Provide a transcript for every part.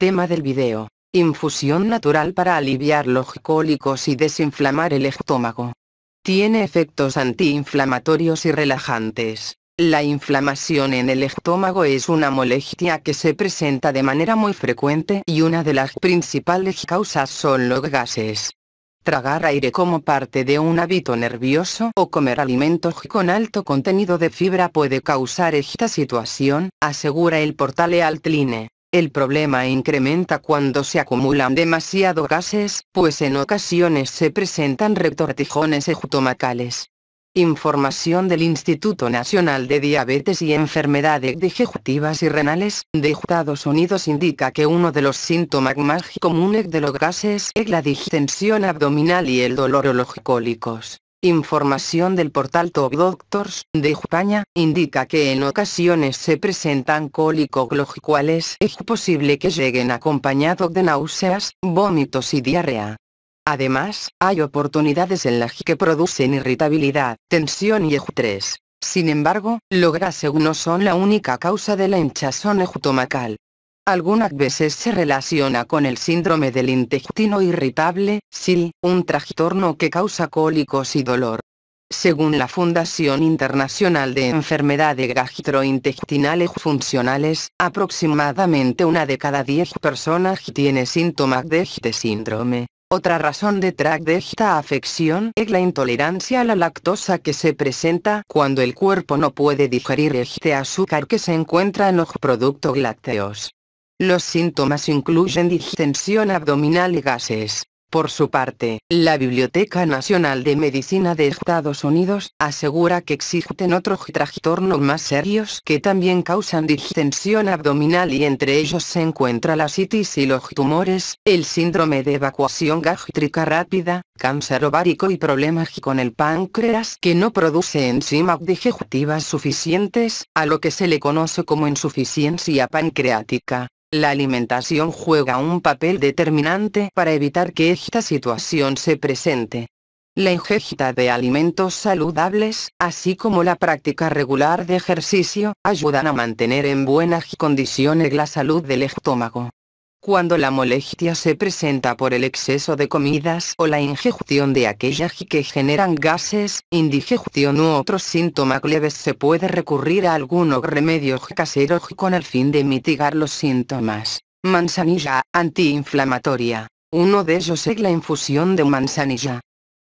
Tema del video. Infusión natural para aliviar los cólicos y desinflamar el estómago. Tiene efectos antiinflamatorios y relajantes. La inflamación en el estómago es una molestia que se presenta de manera muy frecuente y una de las principales causas son los gases. Tragar aire como parte de un hábito nervioso o comer alimentos con alto contenido de fibra puede causar esta situación, asegura el portal Altline. El problema incrementa cuando se acumulan demasiado gases, pues en ocasiones se presentan retortijones ejutomacales. Información del Instituto Nacional de Diabetes y Enfermedades Digestivas y Renales de Estados Unidos indica que uno de los síntomas más comunes de los gases es la distensión abdominal y el dolor o Información del portal Top Doctors de España indica que en ocasiones se presentan cólicos cuales es posible que lleguen acompañados de náuseas, vómitos y diarrea. Además, hay oportunidades en las que producen irritabilidad, tensión y estrés. Sin embargo, los gases no son la única causa de la hinchazón estomacal algunas veces se relaciona con el síndrome del intestino irritable, sí, un trastorno que causa cólicos y dolor. Según la Fundación Internacional de Enfermedades Gastrointestinales Funcionales, aproximadamente una de cada 10 personas tiene síntomas de este síndrome. Otra razón detrás de esta afección es la intolerancia a la lactosa que se presenta cuando el cuerpo no puede digerir este azúcar que se encuentra en los productos lácteos. Los síntomas incluyen distensión abdominal y gases. Por su parte, la Biblioteca Nacional de Medicina de Estados Unidos asegura que existen otros trastornos más serios que también causan distensión abdominal y entre ellos se encuentra la citis y los tumores, el síndrome de evacuación gástrica rápida, cáncer ovárico y problemas con el páncreas que no produce enzimas digestivas suficientes, a lo que se le conoce como insuficiencia pancreática. La alimentación juega un papel determinante para evitar que esta situación se presente. La ingesta de alimentos saludables, así como la práctica regular de ejercicio, ayudan a mantener en buenas condiciones la salud del estómago. Cuando la molestia se presenta por el exceso de comidas o la ingestión de aquellas que generan gases, indigestión u otros síntomas leves se puede recurrir a algunos remedios caseros con el fin de mitigar los síntomas. Manzanilla, antiinflamatoria. Uno de ellos es la infusión de manzanilla.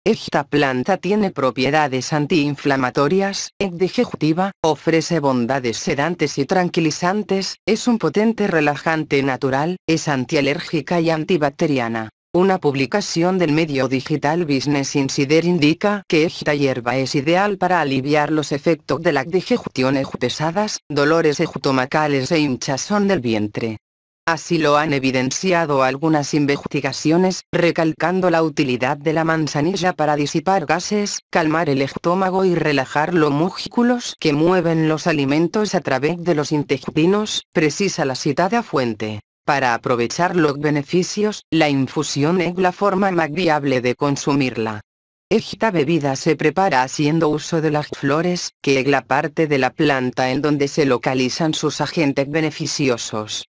Esta planta tiene propiedades antiinflamatorias, es digestiva, ofrece bondades sedantes y tranquilizantes, es un potente relajante natural, es antialérgica y antibacteriana. Una publicación del medio digital Business Insider indica que esta hierba es ideal para aliviar los efectos de la digestión pesadas, e dolores estomacales e hinchazón del vientre. Así lo han evidenciado algunas investigaciones, recalcando la utilidad de la manzanilla para disipar gases, calmar el estómago y relajar los músculos que mueven los alimentos a través de los intestinos, precisa la citada fuente. Para aprovechar los beneficios, la infusión es la forma más viable de consumirla. Esta bebida se prepara haciendo uso de las flores, que es la parte de la planta en donde se localizan sus agentes beneficiosos.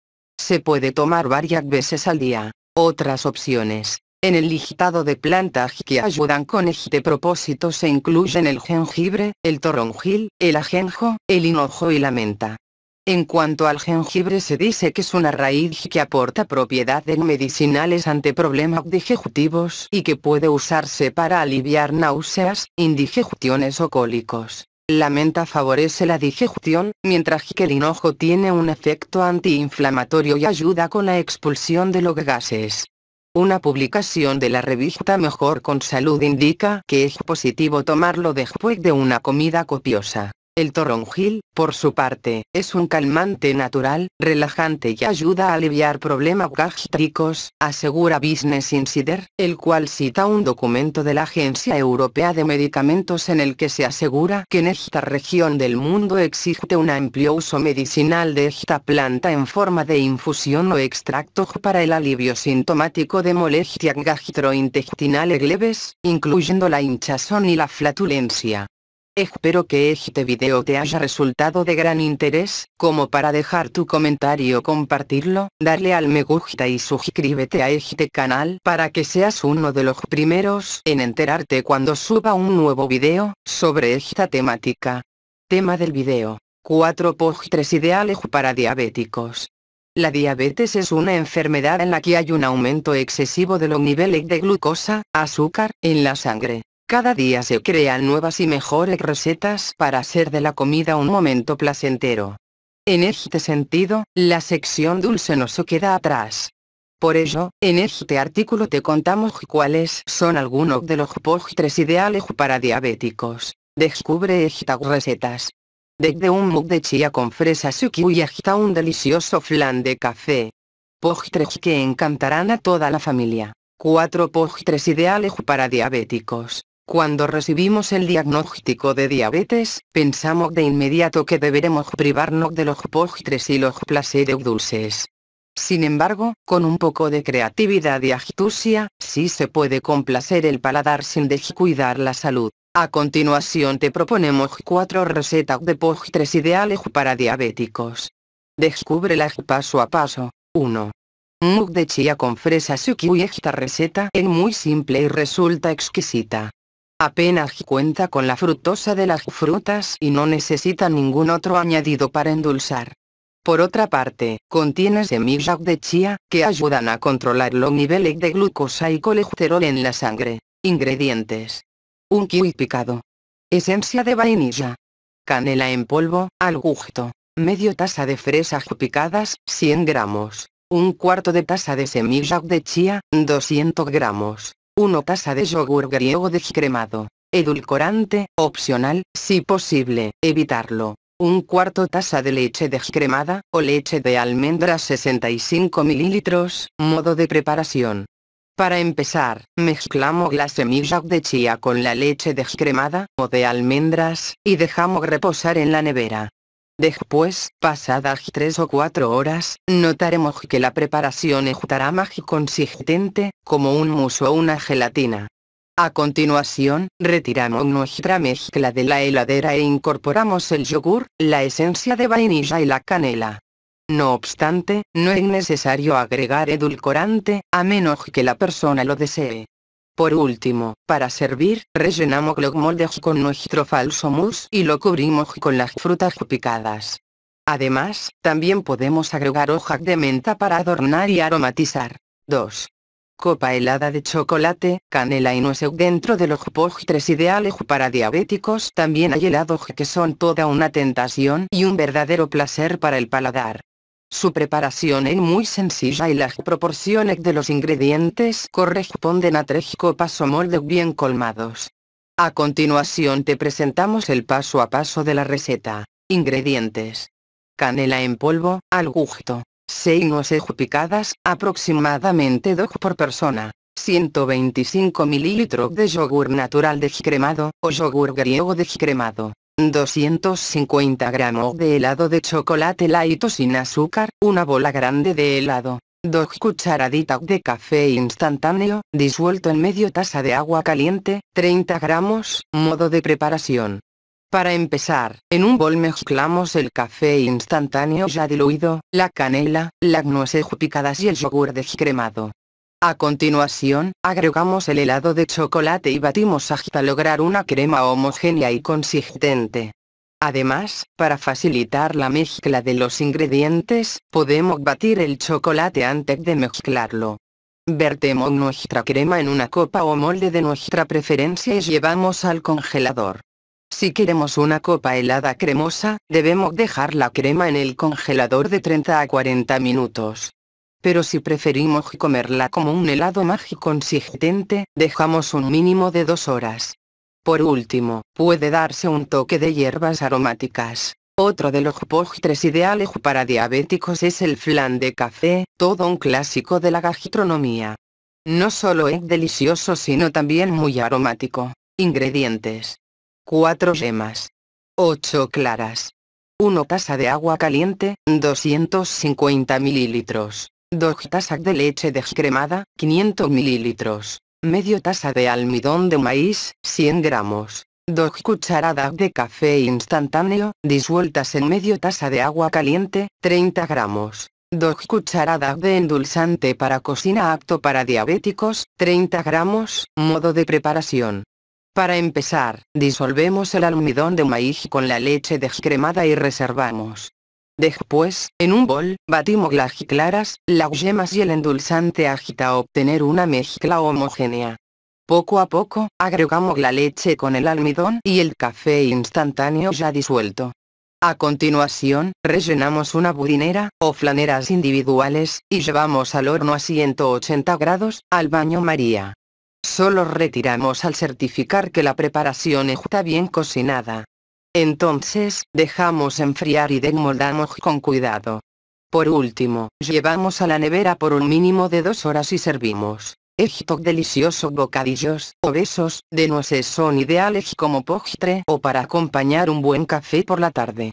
Se puede tomar varias veces al día. Otras opciones. En el listado de plantas que ayudan con este propósito se incluyen el jengibre, el toronjil, el ajenjo, el hinojo y la menta. En cuanto al jengibre se dice que es una raíz que aporta propiedades medicinales ante problemas digestivos y que puede usarse para aliviar náuseas, indigestiones o cólicos. La menta favorece la digestión, mientras que el hinojo tiene un efecto antiinflamatorio y ayuda con la expulsión de los gases. Una publicación de la revista Mejor con Salud indica que es positivo tomarlo después de una comida copiosa. El toronjil, por su parte, es un calmante natural, relajante y ayuda a aliviar problemas gástricos, asegura Business Insider, el cual cita un documento de la Agencia Europea de Medicamentos en el que se asegura que en esta región del mundo existe un amplio uso medicinal de esta planta en forma de infusión o extracto para el alivio sintomático de molestias gastrointestinales leves, incluyendo la hinchazón y la flatulencia. Espero que este video te haya resultado de gran interés, como para dejar tu comentario compartirlo, darle al me gusta y suscríbete a este canal para que seas uno de los primeros en enterarte cuando suba un nuevo video, sobre esta temática. Tema del video. 4 postres ideales para diabéticos. La diabetes es una enfermedad en la que hay un aumento excesivo de los niveles de glucosa, azúcar, en la sangre. Cada día se crean nuevas y mejores recetas para hacer de la comida un momento placentero. En este sentido, la sección dulce no se queda atrás. Por ello, en este artículo te contamos cuáles son algunos de los postres ideales para diabéticos. Descubre estas recetas. de un mug de chía con fresa fresas y hasta un delicioso flan de café. Postres que encantarán a toda la familia. 4 postres ideales para diabéticos. Cuando recibimos el diagnóstico de diabetes, pensamos de inmediato que deberemos privarnos de los postres y los placeres dulces. Sin embargo, con un poco de creatividad y astucia, sí se puede complacer el paladar sin descuidar la salud. A continuación te proponemos cuatro recetas de postres ideales para diabéticos. Descúbrelas paso a paso. 1. Mug de chía con fresa y Esta receta es muy simple y resulta exquisita. Apenas cuenta con la frutosa de las frutas y no necesita ningún otro añadido para endulzar. Por otra parte, contiene semillas de chía, que ayudan a controlar los niveles de glucosa y colesterol en la sangre. Ingredientes. Un kiwi picado. Esencia de vainilla. Canela en polvo, al gusto. Medio taza de fresas picadas, 100 gramos. Un cuarto de taza de semillas de chía, 200 gramos. 1 taza de yogur griego descremado. Edulcorante, opcional, si posible, evitarlo. 1 cuarto taza de leche descremada, o leche de almendras 65 ml, modo de preparación. Para empezar, mezclamos la semilla de chía con la leche descremada, o de almendras, y dejamos reposar en la nevera. Después, pasadas tres o cuatro horas, notaremos que la preparación estará más consistente, como un muso o una gelatina. A continuación, retiramos nuestra mezcla de la heladera e incorporamos el yogur, la esencia de vainilla y la canela. No obstante, no es necesario agregar edulcorante, a menos que la persona lo desee. Por último, para servir, rellenamos los moldes con nuestro falso mousse y lo cubrimos con las frutas picadas. Además, también podemos agregar hojas de menta para adornar y aromatizar. 2. Copa helada de chocolate, canela y nueces dentro de los postres ideales para diabéticos también hay helados que son toda una tentación y un verdadero placer para el paladar. Su preparación es muy sencilla y las proporciones de los ingredientes corresponden a tres copas o moldes bien colmados. A continuación te presentamos el paso a paso de la receta. Ingredientes. Canela en polvo, al gusto. 6 nueces picadas, aproximadamente 2 por persona. 125 ml de yogur natural descremado, o yogur griego descremado. 250 gramos de helado de chocolate light sin azúcar, una bola grande de helado, 2 cucharaditas de café instantáneo, disuelto en medio taza de agua caliente, 30 gramos, modo de preparación. Para empezar, en un bol mezclamos el café instantáneo ya diluido, la canela, las nueces picadas y el yogur descremado. A continuación, agregamos el helado de chocolate y batimos hasta lograr una crema homogénea y consistente. Además, para facilitar la mezcla de los ingredientes, podemos batir el chocolate antes de mezclarlo. Vertemos nuestra crema en una copa o molde de nuestra preferencia y llevamos al congelador. Si queremos una copa helada cremosa, debemos dejar la crema en el congelador de 30 a 40 minutos. Pero si preferimos comerla como un helado mágico consistente, dejamos un mínimo de dos horas. Por último, puede darse un toque de hierbas aromáticas. Otro de los postres ideales para diabéticos es el flan de café, todo un clásico de la gastronomía. No solo es delicioso sino también muy aromático. Ingredientes. 4 yemas. 8 claras. 1 taza de agua caliente, 250 mililitros. 2 tazas de leche descremada, 500 mililitros, medio taza de almidón de maíz, 100 gramos, 2 cucharadas de café instantáneo, disueltas en medio taza de agua caliente, 30 gramos, 2 cucharadas de endulzante para cocina apto para diabéticos, 30 gramos, modo de preparación. Para empezar, disolvemos el almidón de maíz con la leche descremada y reservamos. Después, en un bol, batimos las claras, las yemas y el endulzante a obtener una mezcla homogénea. Poco a poco, agregamos la leche con el almidón y el café instantáneo ya disuelto. A continuación, rellenamos una budinera, o flaneras individuales, y llevamos al horno a 180 grados, al baño María. Solo retiramos al certificar que la preparación está bien cocinada. Entonces, dejamos enfriar y desmoldamos con cuidado. Por último, llevamos a la nevera por un mínimo de dos horas y servimos. Estos deliciosos bocadillos, o besos, de nueces son ideales como postre o para acompañar un buen café por la tarde.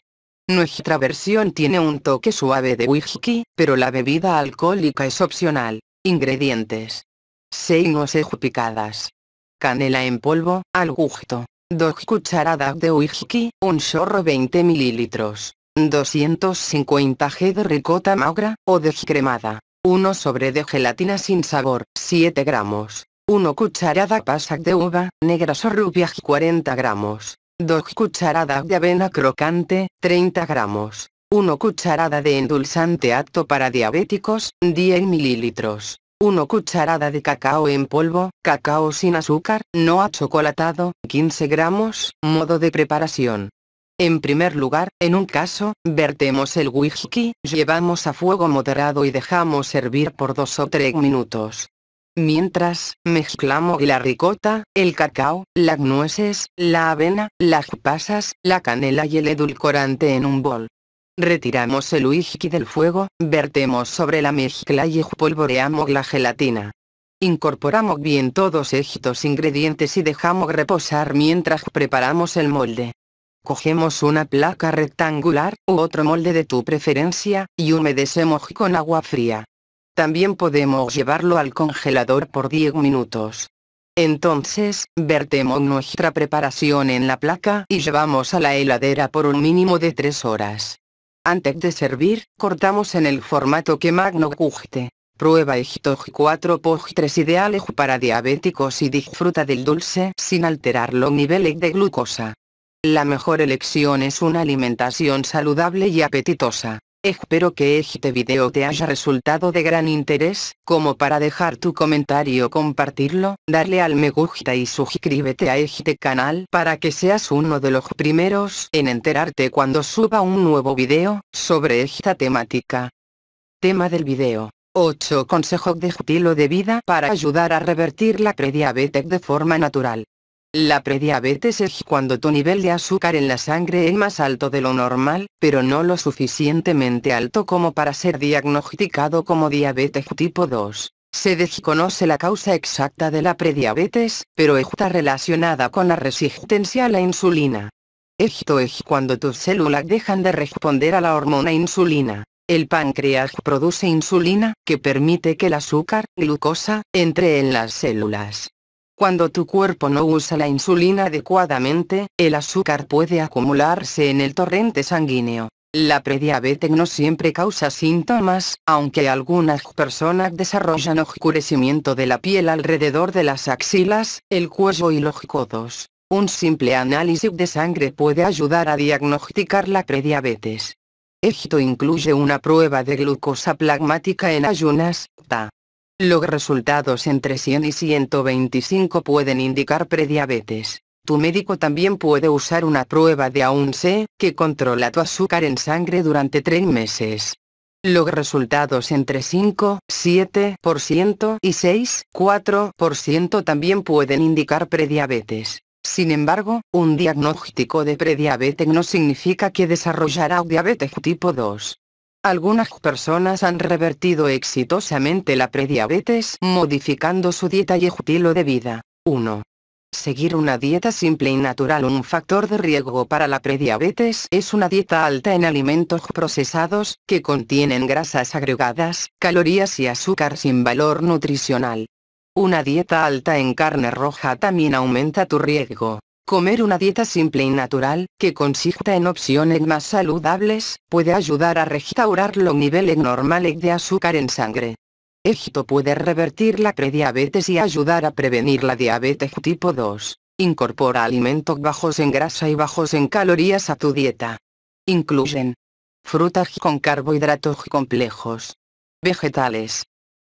Nuestra versión tiene un toque suave de whisky, pero la bebida alcohólica es opcional. Ingredientes. 6 nueces picadas. Canela en polvo, al gusto. 2 cucharadas de whisky, un chorro 20 mililitros. 250 g de ricota magra, o descremada. 1 sobre de gelatina sin sabor, 7 gramos. 1 cucharada pasac de uva, negras o rubias 40 gramos. 2 cucharadas de avena crocante, 30 gramos. 1 cucharada de endulzante apto para diabéticos, 10 mililitros. 1 cucharada de cacao en polvo, cacao sin azúcar, no achocolatado, 15 gramos, modo de preparación. En primer lugar, en un caso, vertemos el whisky, llevamos a fuego moderado y dejamos hervir por 2 o 3 minutos. Mientras, mezclamos la ricota, el cacao, las nueces, la avena, las pasas, la canela y el edulcorante en un bol. Retiramos el whisky del fuego, vertemos sobre la mezcla y polvoreamos la gelatina. Incorporamos bien todos estos ingredientes y dejamos reposar mientras preparamos el molde. Cogemos una placa rectangular u otro molde de tu preferencia y humedecemos con agua fría. También podemos llevarlo al congelador por 10 minutos. Entonces, vertemos nuestra preparación en la placa y llevamos a la heladera por un mínimo de 3 horas. Antes de servir, cortamos en el formato que Magno guste. Prueba Egitog 4 POG 3 ideal para diabéticos y disfruta del dulce sin alterar los niveles de glucosa. La mejor elección es una alimentación saludable y apetitosa. Espero que este video te haya resultado de gran interés, como para dejar tu comentario compartirlo, darle al me gusta y suscríbete a este canal para que seas uno de los primeros en enterarte cuando suba un nuevo video, sobre esta temática. Tema del video 8 consejos de estilo de vida para ayudar a revertir la prediabetes de forma natural. La prediabetes es cuando tu nivel de azúcar en la sangre es más alto de lo normal, pero no lo suficientemente alto como para ser diagnosticado como diabetes tipo 2. Se desconoce la causa exacta de la prediabetes, pero está relacionada con la resistencia a la insulina. Esto es cuando tus células dejan de responder a la hormona insulina. El páncreas produce insulina, que permite que el azúcar, glucosa, entre en las células. Cuando tu cuerpo no usa la insulina adecuadamente, el azúcar puede acumularse en el torrente sanguíneo. La prediabetes no siempre causa síntomas, aunque algunas personas desarrollan oscurecimiento de la piel alrededor de las axilas, el cuello y los codos. Un simple análisis de sangre puede ayudar a diagnosticar la prediabetes. Esto incluye una prueba de glucosa plasmática en ayunas, TA. Los resultados entre 100 y 125 pueden indicar prediabetes. Tu médico también puede usar una prueba de A1C, que controla tu azúcar en sangre durante 3 meses. Los resultados entre 5, 7% y 6, 4% también pueden indicar prediabetes. Sin embargo, un diagnóstico de prediabetes no significa que desarrollará diabetes tipo 2. Algunas personas han revertido exitosamente la prediabetes modificando su dieta y estilo de vida. 1. Seguir una dieta simple y natural Un factor de riesgo para la prediabetes es una dieta alta en alimentos procesados, que contienen grasas agregadas, calorías y azúcar sin valor nutricional. Una dieta alta en carne roja también aumenta tu riesgo. Comer una dieta simple y natural, que consista en opciones más saludables, puede ayudar a restaurar los niveles normales de azúcar en sangre. Esto puede revertir la prediabetes y ayudar a prevenir la diabetes tipo 2. Incorpora alimentos bajos en grasa y bajos en calorías a tu dieta. Incluyen frutas con carbohidratos complejos, vegetales,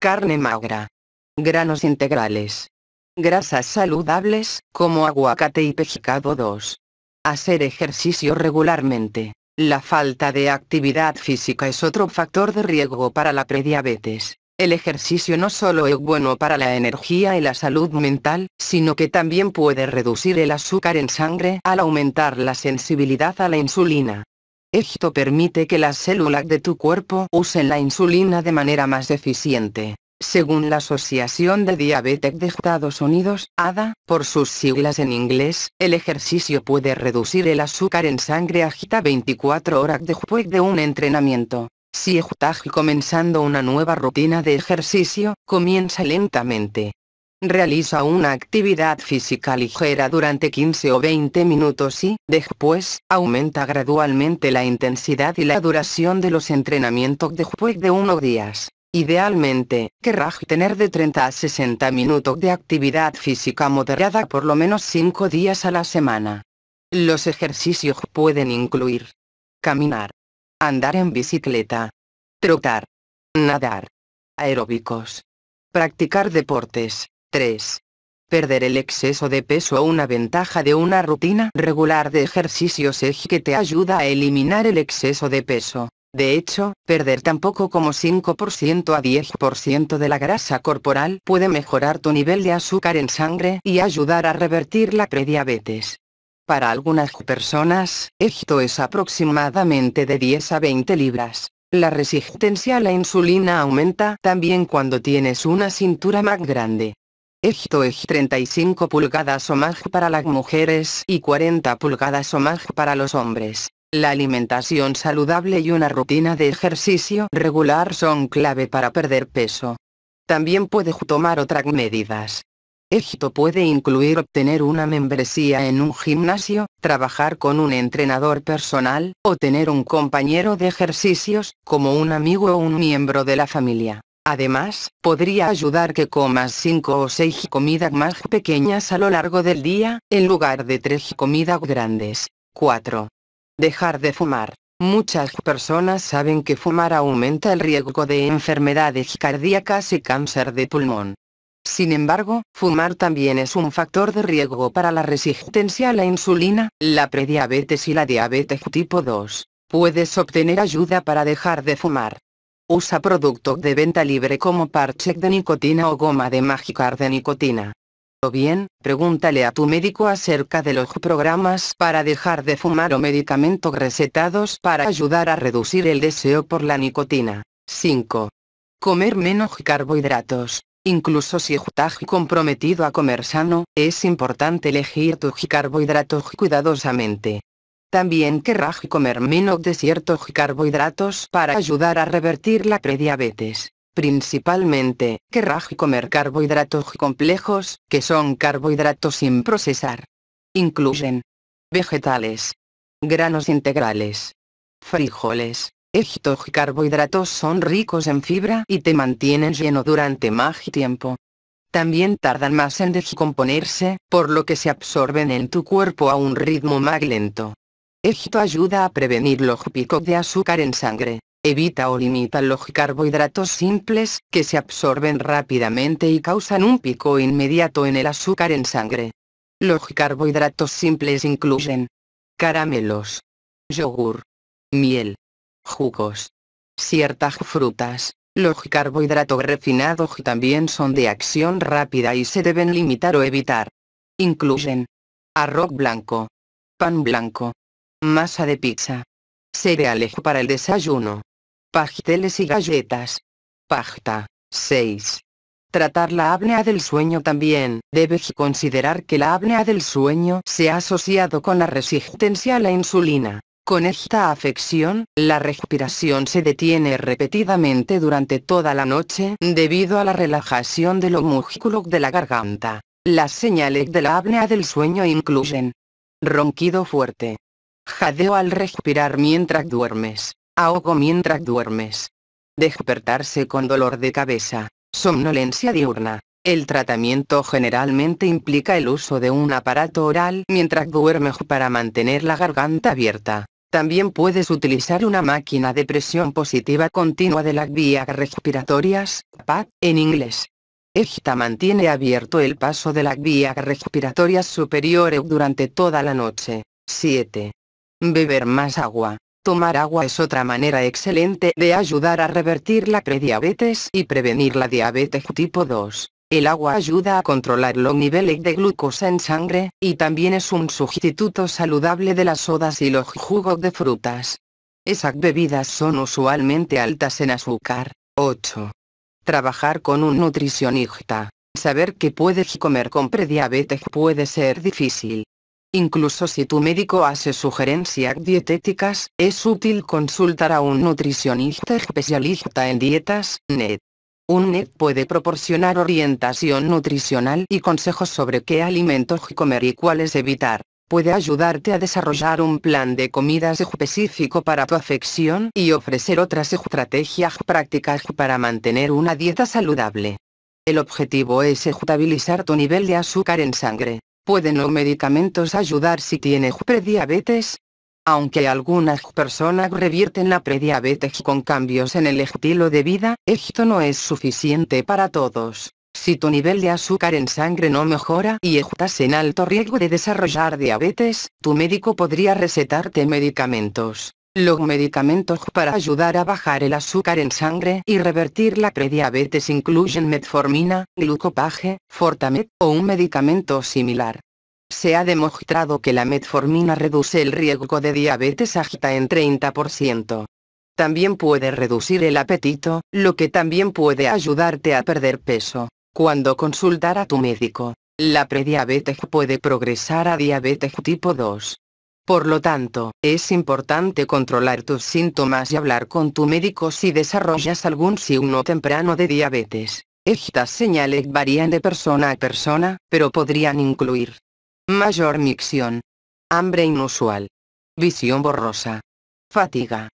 carne magra, granos integrales, grasas saludables, como aguacate y pescado 2. Hacer ejercicio regularmente. La falta de actividad física es otro factor de riesgo para la prediabetes. El ejercicio no solo es bueno para la energía y la salud mental, sino que también puede reducir el azúcar en sangre al aumentar la sensibilidad a la insulina. Esto permite que las células de tu cuerpo usen la insulina de manera más eficiente. Según la Asociación de Diabetes de Estados Unidos, ADA, por sus siglas en inglés, el ejercicio puede reducir el azúcar en sangre agita 24 horas después de un entrenamiento. Si estás comenzando una nueva rutina de ejercicio, comienza lentamente. Realiza una actividad física ligera durante 15 o 20 minutos y, después, aumenta gradualmente la intensidad y la duración de los entrenamientos después de unos días. Idealmente, querrás tener de 30 a 60 minutos de actividad física moderada por lo menos 5 días a la semana. Los ejercicios pueden incluir caminar, andar en bicicleta, trotar, nadar, aeróbicos, practicar deportes. 3. Perder el exceso de peso Una ventaja de una rutina regular de ejercicios es que te ayuda a eliminar el exceso de peso. De hecho, perder tan poco como 5% a 10% de la grasa corporal puede mejorar tu nivel de azúcar en sangre y ayudar a revertir la prediabetes. Para algunas personas, esto es aproximadamente de 10 a 20 libras. La resistencia a la insulina aumenta también cuando tienes una cintura más grande. Esto es 35 pulgadas o más para las mujeres y 40 pulgadas o más para los hombres. La alimentación saludable y una rutina de ejercicio regular son clave para perder peso. También puede tomar otras medidas. Esto puede incluir obtener una membresía en un gimnasio, trabajar con un entrenador personal, o tener un compañero de ejercicios, como un amigo o un miembro de la familia. Además, podría ayudar que comas 5 o 6 comidas más pequeñas a lo largo del día, en lugar de 3 comidas grandes. 4. Dejar de fumar. Muchas personas saben que fumar aumenta el riesgo de enfermedades cardíacas y cáncer de pulmón. Sin embargo, fumar también es un factor de riesgo para la resistencia a la insulina, la prediabetes y la diabetes tipo 2. Puedes obtener ayuda para dejar de fumar. Usa productos de venta libre como parche de nicotina o goma de magicar de nicotina bien, pregúntale a tu médico acerca de los programas para dejar de fumar o medicamentos recetados para ayudar a reducir el deseo por la nicotina. 5. Comer menos carbohidratos. Incluso si estás comprometido a comer sano, es importante elegir tus carbohidratos cuidadosamente. También querrás comer menos de ciertos carbohidratos para ayudar a revertir la prediabetes principalmente, querrás comer carbohidratos complejos, que son carbohidratos sin procesar. Incluyen vegetales, granos integrales, frijoles. y carbohidratos son ricos en fibra y te mantienen lleno durante más tiempo. También tardan más en descomponerse, por lo que se absorben en tu cuerpo a un ritmo más lento. Esto ayuda a prevenir los picos de azúcar en sangre. Evita o limita los carbohidratos simples, que se absorben rápidamente y causan un pico inmediato en el azúcar en sangre. Los carbohidratos simples incluyen caramelos, yogur, miel, jugos, ciertas frutas. Los carbohidratos refinados también son de acción rápida y se deben limitar o evitar. Incluyen arroz blanco, pan blanco, masa de pizza, cereales para el desayuno, pasteles y galletas. Pacta. 6. Tratar la apnea del sueño también, debes considerar que la apnea del sueño se ha asociado con la resistencia a la insulina. Con esta afección, la respiración se detiene repetidamente durante toda la noche debido a la relajación de los músculos de la garganta. Las señales de la apnea del sueño incluyen ronquido fuerte, jadeo al respirar mientras duermes, ahogo mientras duermes. Despertarse con dolor de cabeza, somnolencia diurna. El tratamiento generalmente implica el uso de un aparato oral mientras duermes para mantener la garganta abierta. También puedes utilizar una máquina de presión positiva continua de las vías respiratorias, PAP en inglés. Esta mantiene abierto el paso de la vías respiratorias superiores durante toda la noche. 7. Beber más agua. Tomar agua es otra manera excelente de ayudar a revertir la prediabetes y prevenir la diabetes tipo 2. El agua ayuda a controlar los niveles de glucosa en sangre, y también es un sustituto saludable de las sodas y los jugos de frutas. Esas bebidas son usualmente altas en azúcar. 8. Trabajar con un nutricionista. Saber que puedes comer con prediabetes puede ser difícil. Incluso si tu médico hace sugerencias dietéticas, es útil consultar a un nutricionista especialista en dietas, NET. Un NET puede proporcionar orientación nutricional y consejos sobre qué alimentos comer y cuáles evitar. Puede ayudarte a desarrollar un plan de comidas específico para tu afección y ofrecer otras estrategias prácticas para mantener una dieta saludable. El objetivo es estabilizar tu nivel de azúcar en sangre. ¿Pueden los medicamentos ayudar si tiene prediabetes? Aunque algunas personas revierten la prediabetes con cambios en el estilo de vida, esto no es suficiente para todos. Si tu nivel de azúcar en sangre no mejora y estás en alto riesgo de desarrollar diabetes, tu médico podría recetarte medicamentos. Los medicamentos para ayudar a bajar el azúcar en sangre y revertir la prediabetes incluyen metformina, glucopaje, fortamet o un medicamento similar. Se ha demostrado que la metformina reduce el riesgo de diabetes hasta en 30%. También puede reducir el apetito, lo que también puede ayudarte a perder peso. Cuando consultar a tu médico, la prediabetes puede progresar a diabetes tipo 2. Por lo tanto, es importante controlar tus síntomas y hablar con tu médico si desarrollas algún signo temprano de diabetes. Estas señales varían de persona a persona, pero podrían incluir mayor micción, hambre inusual, visión borrosa, fatiga,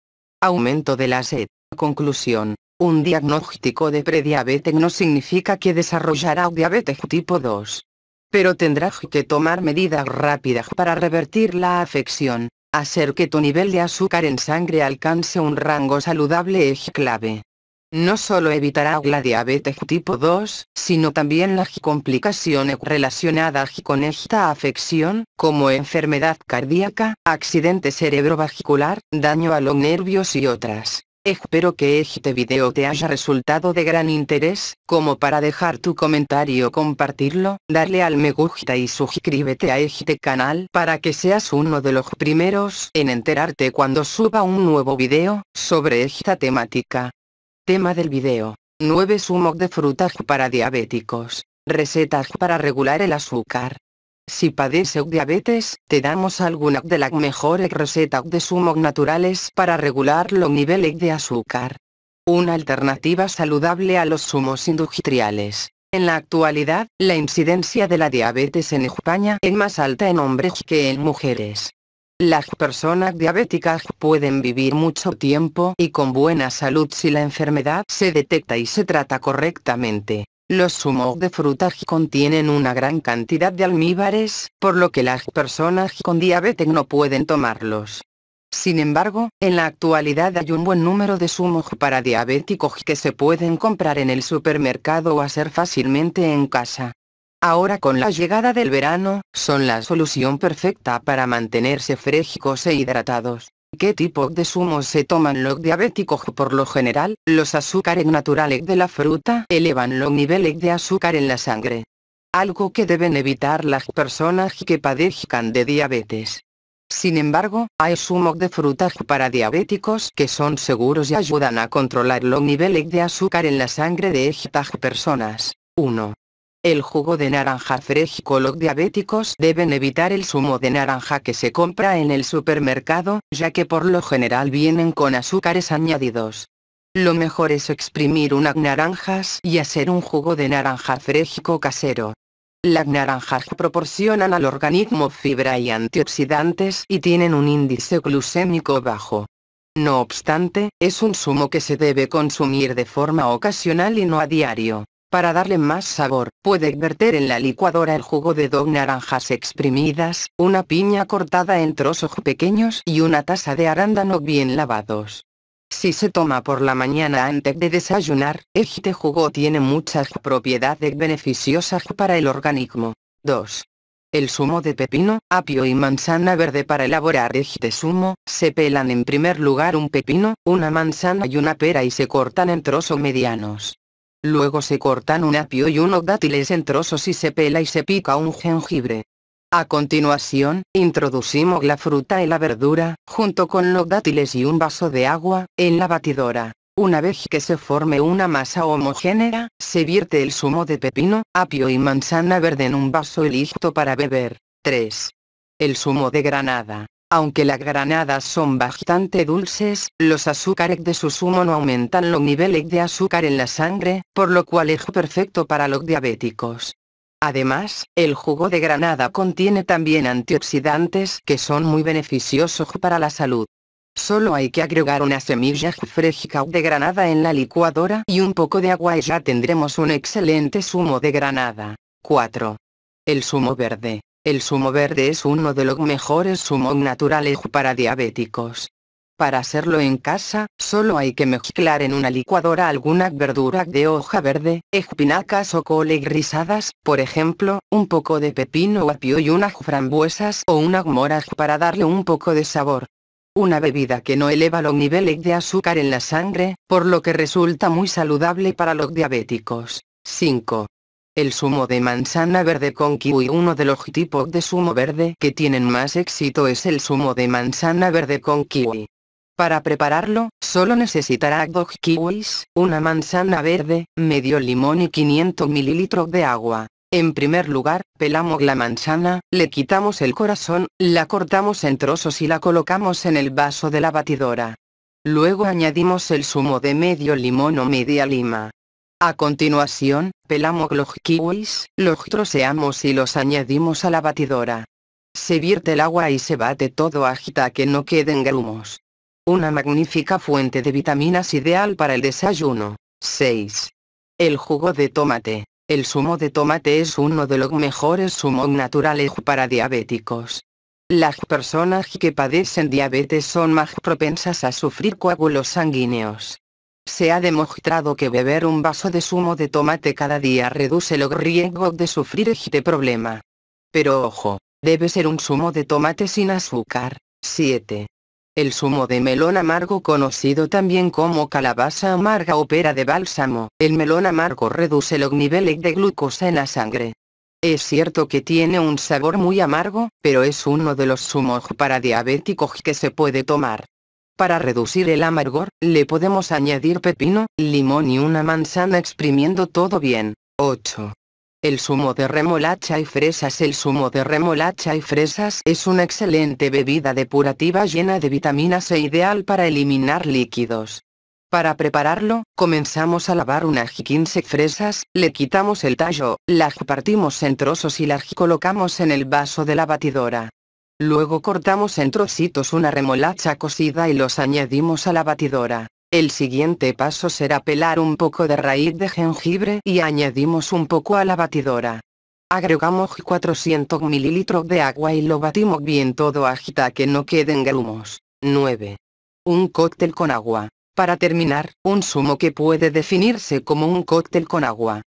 aumento de la sed. Conclusión. Un diagnóstico de prediabetes no significa que desarrollará diabetes tipo 2. Pero tendrás que tomar medidas rápidas para revertir la afección. Hacer que tu nivel de azúcar en sangre alcance un rango saludable es clave. No solo evitará la diabetes tipo 2, sino también las complicaciones relacionadas con esta afección, como enfermedad cardíaca, accidente cerebrovascular, daño a los nervios y otras. Espero que este video te haya resultado de gran interés, como para dejar tu comentario compartirlo, darle al me gusta y suscríbete a este canal para que seas uno de los primeros en enterarte cuando suba un nuevo video, sobre esta temática. Tema del video. 9 zumos de frutas para diabéticos. Recetas para regular el azúcar. Si padece diabetes, te damos alguna de las mejores recetas de zumos naturales para regular los niveles de azúcar. Una alternativa saludable a los zumos industriales. En la actualidad, la incidencia de la diabetes en España es más alta en hombres que en mujeres. Las personas diabéticas pueden vivir mucho tiempo y con buena salud si la enfermedad se detecta y se trata correctamente. Los zumos de frutas contienen una gran cantidad de almíbares, por lo que las personas con diabetes no pueden tomarlos. Sin embargo, en la actualidad hay un buen número de zumos para diabéticos que se pueden comprar en el supermercado o hacer fácilmente en casa. Ahora con la llegada del verano, son la solución perfecta para mantenerse frescos e hidratados. ¿Qué tipo de zumos se toman los diabéticos? Por lo general, los azúcares naturales de la fruta elevan los niveles de azúcar en la sangre. Algo que deben evitar las personas que padezcan de diabetes. Sin embargo, hay zumos de frutas para diabéticos que son seguros y ayudan a controlar los niveles de azúcar en la sangre de estas personas. 1. El jugo de naranja fresco Los diabéticos deben evitar el zumo de naranja que se compra en el supermercado, ya que por lo general vienen con azúcares añadidos. Lo mejor es exprimir unas naranjas y hacer un jugo de naranja fresco casero. Las naranjas proporcionan al organismo fibra y antioxidantes y tienen un índice glucémico bajo. No obstante, es un zumo que se debe consumir de forma ocasional y no a diario. Para darle más sabor, puede verter en la licuadora el jugo de dos naranjas exprimidas, una piña cortada en trozos pequeños y una taza de arándano bien lavados. Si se toma por la mañana antes de desayunar, este jugo tiene muchas propiedades beneficiosas para el organismo. 2. El zumo de pepino, apio y manzana verde para elaborar este zumo, se pelan en primer lugar un pepino, una manzana y una pera y se cortan en trozos medianos. Luego se cortan un apio y unos dátiles en trozos y se pela y se pica un jengibre. A continuación, introducimos la fruta y la verdura, junto con los dátiles y un vaso de agua, en la batidora. Una vez que se forme una masa homogénea, se vierte el zumo de pepino, apio y manzana verde en un vaso y listo para beber. 3. El zumo de granada. Aunque las granadas son bastante dulces, los azúcares de su zumo no aumentan los niveles de azúcar en la sangre, por lo cual es perfecto para los diabéticos. Además, el jugo de granada contiene también antioxidantes que son muy beneficiosos para la salud. Solo hay que agregar una semilla fresca de granada en la licuadora y un poco de agua y ya tendremos un excelente zumo de granada. 4. El zumo verde. El zumo verde es uno de los mejores zumos naturales para diabéticos. Para hacerlo en casa, solo hay que mezclar en una licuadora alguna verdura de hoja verde, espinacas o cole rizadas, por ejemplo, un poco de pepino o apio y unas frambuesas o unas moras para darle un poco de sabor. Una bebida que no eleva los niveles de azúcar en la sangre, por lo que resulta muy saludable para los diabéticos. 5. El zumo de manzana verde con kiwi Uno de los tipos de zumo verde que tienen más éxito es el zumo de manzana verde con kiwi. Para prepararlo, solo necesitará dos kiwis, una manzana verde, medio limón y 500 mililitros de agua. En primer lugar, pelamos la manzana, le quitamos el corazón, la cortamos en trozos y la colocamos en el vaso de la batidora. Luego añadimos el zumo de medio limón o media lima. A continuación, pelamos los kiwis, los troceamos y los añadimos a la batidora. Se vierte el agua y se bate todo hasta que no queden grumos. Una magnífica fuente de vitaminas ideal para el desayuno. 6. El jugo de tomate. El zumo de tomate es uno de los mejores zumos naturales para diabéticos. Las personas que padecen diabetes son más propensas a sufrir coágulos sanguíneos. Se ha demostrado que beber un vaso de zumo de tomate cada día reduce los riesgos de sufrir este problema. Pero ojo, debe ser un zumo de tomate sin azúcar. 7. El zumo de melón amargo conocido también como calabaza amarga o pera de bálsamo. El melón amargo reduce los niveles de glucosa en la sangre. Es cierto que tiene un sabor muy amargo, pero es uno de los zumos para diabéticos que se puede tomar. Para reducir el amargor, le podemos añadir pepino, limón y una manzana exprimiendo todo bien. 8. El zumo de remolacha y fresas El zumo de remolacha y fresas es una excelente bebida depurativa llena de vitaminas e ideal para eliminar líquidos. Para prepararlo, comenzamos a lavar unas 15 fresas, le quitamos el tallo, las partimos en trozos y las colocamos en el vaso de la batidora. Luego cortamos en trocitos una remolacha cocida y los añadimos a la batidora. El siguiente paso será pelar un poco de raíz de jengibre y añadimos un poco a la batidora. Agregamos 400 ml de agua y lo batimos bien todo hasta que no queden grumos. 9. Un cóctel con agua. Para terminar, un zumo que puede definirse como un cóctel con agua.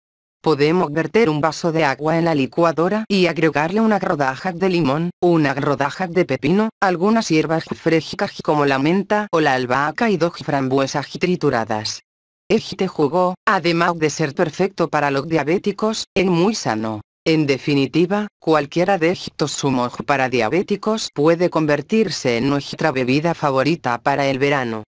Podemos verter un vaso de agua en la licuadora y agregarle una rodaja de limón, una rodaja de pepino, algunas hierbas frescas como la menta o la albahaca y dos frambuesas trituradas. Este jugo, además de ser perfecto para los diabéticos, es muy sano. En definitiva, cualquiera de estos zumos para diabéticos puede convertirse en nuestra bebida favorita para el verano.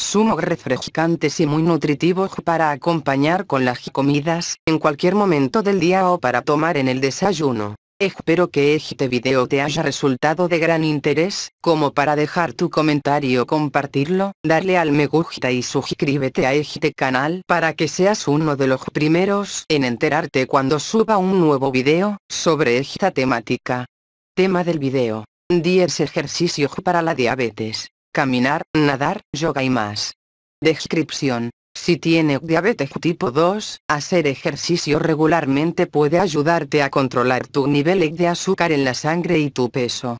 Sumo refrescantes y muy nutritivos para acompañar con las comidas en cualquier momento del día o para tomar en el desayuno. Espero que este video te haya resultado de gran interés, como para dejar tu comentario compartirlo, darle al me gusta y suscríbete a este canal para que seas uno de los primeros en enterarte cuando suba un nuevo video, sobre esta temática. Tema del video. 10 ejercicios para la diabetes caminar, nadar, yoga y más. Descripción. Si tiene diabetes tipo 2, hacer ejercicio regularmente puede ayudarte a controlar tu nivel de azúcar en la sangre y tu peso.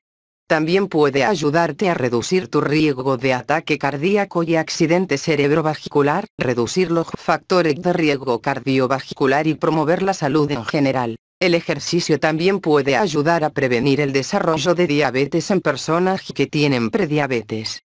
También puede ayudarte a reducir tu riesgo de ataque cardíaco y accidente cerebrovascular, reducir los factores de riesgo cardiovascular y promover la salud en general. El ejercicio también puede ayudar a prevenir el desarrollo de diabetes en personas que tienen prediabetes.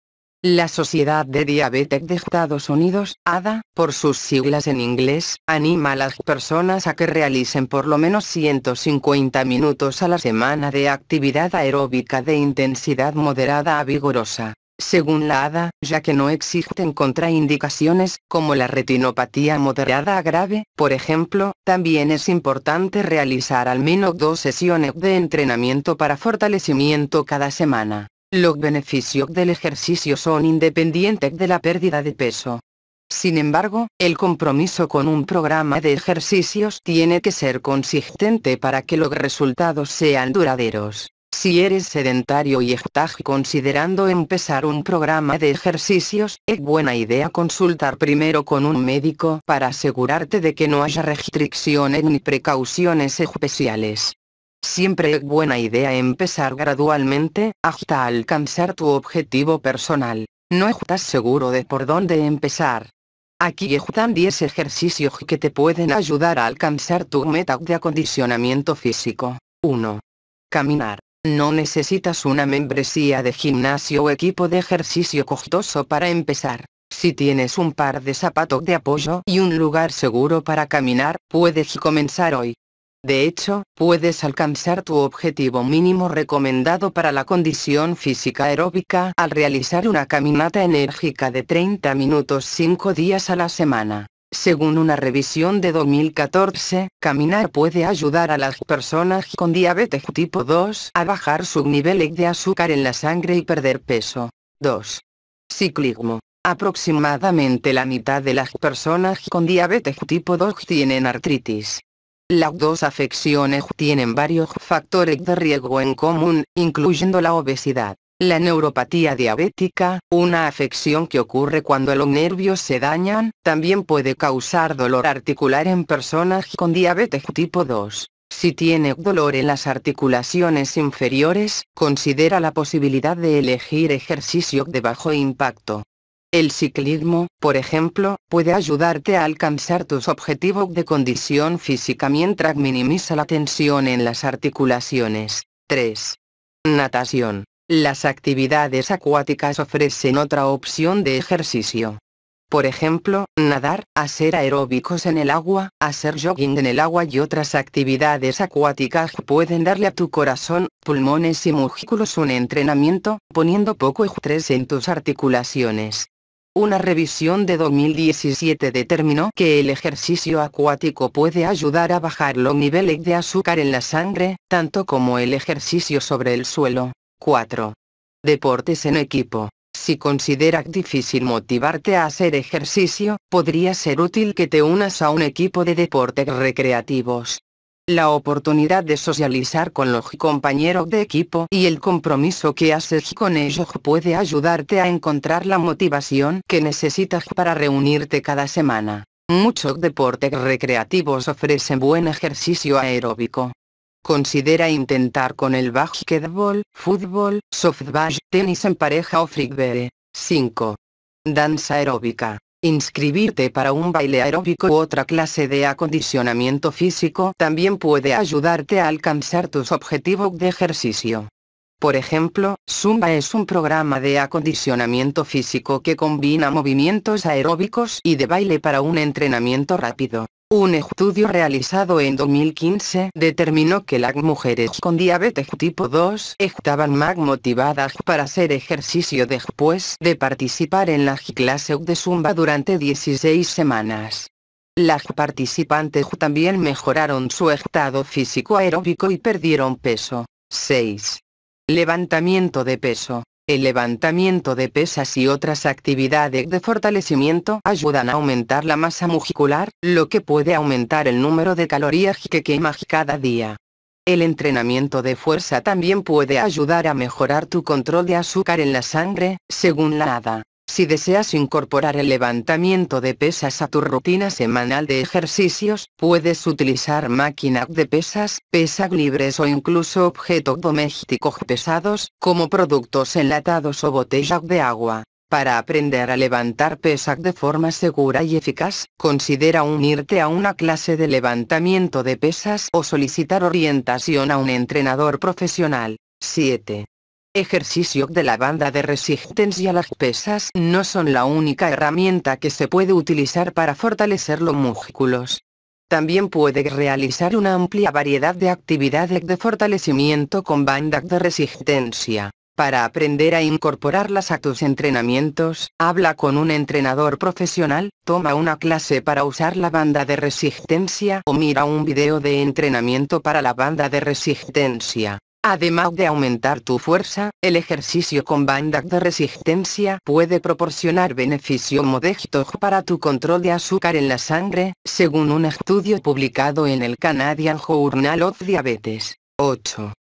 La Sociedad de Diabetes de Estados Unidos, ADA, por sus siglas en inglés, anima a las personas a que realicen por lo menos 150 minutos a la semana de actividad aeróbica de intensidad moderada a vigorosa. Según la ADA, ya que no existen contraindicaciones, como la retinopatía moderada a grave, por ejemplo, también es importante realizar al menos dos sesiones de entrenamiento para fortalecimiento cada semana. Los beneficios del ejercicio son independientes de la pérdida de peso. Sin embargo, el compromiso con un programa de ejercicios tiene que ser consistente para que los resultados sean duraderos. Si eres sedentario y estás considerando empezar un programa de ejercicios, es buena idea consultar primero con un médico para asegurarte de que no haya restricciones ni precauciones especiales. Siempre es buena idea empezar gradualmente, hasta alcanzar tu objetivo personal. No estás seguro de por dónde empezar. Aquí están 10 ejercicios que te pueden ayudar a alcanzar tu meta de acondicionamiento físico. 1. Caminar. No necesitas una membresía de gimnasio o equipo de ejercicio costoso para empezar. Si tienes un par de zapatos de apoyo y un lugar seguro para caminar, puedes comenzar hoy. De hecho, puedes alcanzar tu objetivo mínimo recomendado para la condición física aeróbica al realizar una caminata enérgica de 30 minutos 5 días a la semana. Según una revisión de 2014, caminar puede ayudar a las personas con diabetes tipo 2 a bajar su nivel de azúcar en la sangre y perder peso. 2. Ciclismo. Aproximadamente la mitad de las personas con diabetes tipo 2 tienen artritis. Las dos afecciones tienen varios factores de riesgo en común, incluyendo la obesidad, la neuropatía diabética, una afección que ocurre cuando los nervios se dañan, también puede causar dolor articular en personas con diabetes tipo 2. Si tiene dolor en las articulaciones inferiores, considera la posibilidad de elegir ejercicio de bajo impacto. El ciclismo, por ejemplo, puede ayudarte a alcanzar tus objetivos de condición física mientras minimiza la tensión en las articulaciones. 3. Natación. Las actividades acuáticas ofrecen otra opción de ejercicio. Por ejemplo, nadar, hacer aeróbicos en el agua, hacer jogging en el agua y otras actividades acuáticas pueden darle a tu corazón, pulmones y músculos un entrenamiento, poniendo poco estrés en tus articulaciones. Una revisión de 2017 determinó que el ejercicio acuático puede ayudar a bajar los niveles de azúcar en la sangre, tanto como el ejercicio sobre el suelo. 4. Deportes en equipo. Si consideras difícil motivarte a hacer ejercicio, podría ser útil que te unas a un equipo de deportes recreativos la oportunidad de socializar con los compañeros de equipo y el compromiso que haces con ellos puede ayudarte a encontrar la motivación que necesitas para reunirte cada semana. Muchos deportes recreativos ofrecen buen ejercicio aeróbico. Considera intentar con el básquetbol, fútbol, softball, tenis en pareja o frigbere. 5. Danza aeróbica. Inscribirte para un baile aeróbico u otra clase de acondicionamiento físico también puede ayudarte a alcanzar tus objetivos de ejercicio. Por ejemplo, Zumba es un programa de acondicionamiento físico que combina movimientos aeróbicos y de baile para un entrenamiento rápido. Un estudio realizado en 2015 determinó que las mujeres con diabetes tipo 2 estaban más motivadas para hacer ejercicio después de participar en la clase de Zumba durante 16 semanas. Las participantes también mejoraron su estado físico aeróbico y perdieron peso. 6. Levantamiento de peso. El levantamiento de pesas y otras actividades de fortalecimiento ayudan a aumentar la masa muscular, lo que puede aumentar el número de calorías que quemas cada día. El entrenamiento de fuerza también puede ayudar a mejorar tu control de azúcar en la sangre, según la ADA. Si deseas incorporar el levantamiento de pesas a tu rutina semanal de ejercicios, puedes utilizar máquinas de pesas, pesas libres o incluso objetos domésticos pesados, como productos enlatados o botellas de agua. Para aprender a levantar pesas de forma segura y eficaz, considera unirte a una clase de levantamiento de pesas o solicitar orientación a un entrenador profesional. 7 ejercicio de la banda de resistencia las pesas no son la única herramienta que se puede utilizar para fortalecer los músculos. También puede realizar una amplia variedad de actividades de fortalecimiento con bandas de resistencia. Para aprender a incorporarlas a tus entrenamientos, habla con un entrenador profesional, toma una clase para usar la banda de resistencia o mira un video de entrenamiento para la banda de resistencia. Además de aumentar tu fuerza, el ejercicio con bandas de resistencia puede proporcionar beneficio modesto para tu control de azúcar en la sangre, según un estudio publicado en el Canadian Journal of Diabetes. 8.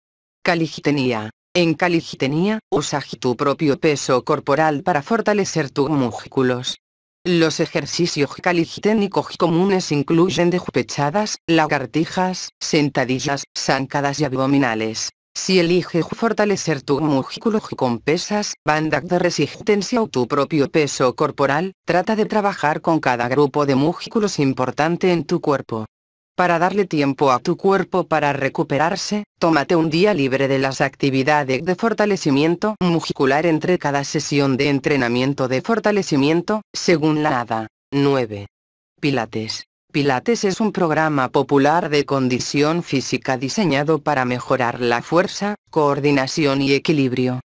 Caligitenía. En caligitenía, usas tu propio peso corporal para fortalecer tus músculos. Los ejercicios caligiténicos comunes incluyen despechadas, lagartijas, sentadillas, zancadas y abdominales. Si eliges fortalecer tu músculo con pesas, bandas de resistencia o tu propio peso corporal, trata de trabajar con cada grupo de músculos importante en tu cuerpo. Para darle tiempo a tu cuerpo para recuperarse, tómate un día libre de las actividades de fortalecimiento muscular entre cada sesión de entrenamiento de fortalecimiento, según la ADA. 9. Pilates. Pilates es un programa popular de condición física diseñado para mejorar la fuerza, coordinación y equilibrio.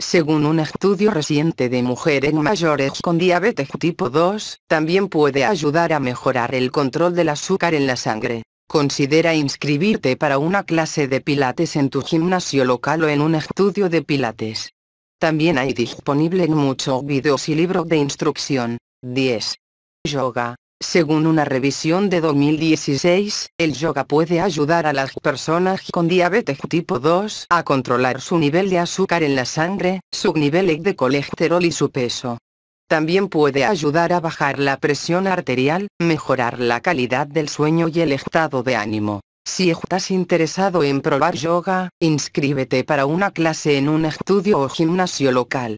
Según un estudio reciente de mujeres mayores con diabetes tipo 2, también puede ayudar a mejorar el control del azúcar en la sangre. Considera inscribirte para una clase de pilates en tu gimnasio local o en un estudio de pilates. También hay disponible muchos videos y libros de instrucción. 10. Yoga. Según una revisión de 2016, el yoga puede ayudar a las personas con diabetes tipo 2 a controlar su nivel de azúcar en la sangre, su nivel de colesterol y su peso. También puede ayudar a bajar la presión arterial, mejorar la calidad del sueño y el estado de ánimo. Si estás interesado en probar yoga, inscríbete para una clase en un estudio o gimnasio local.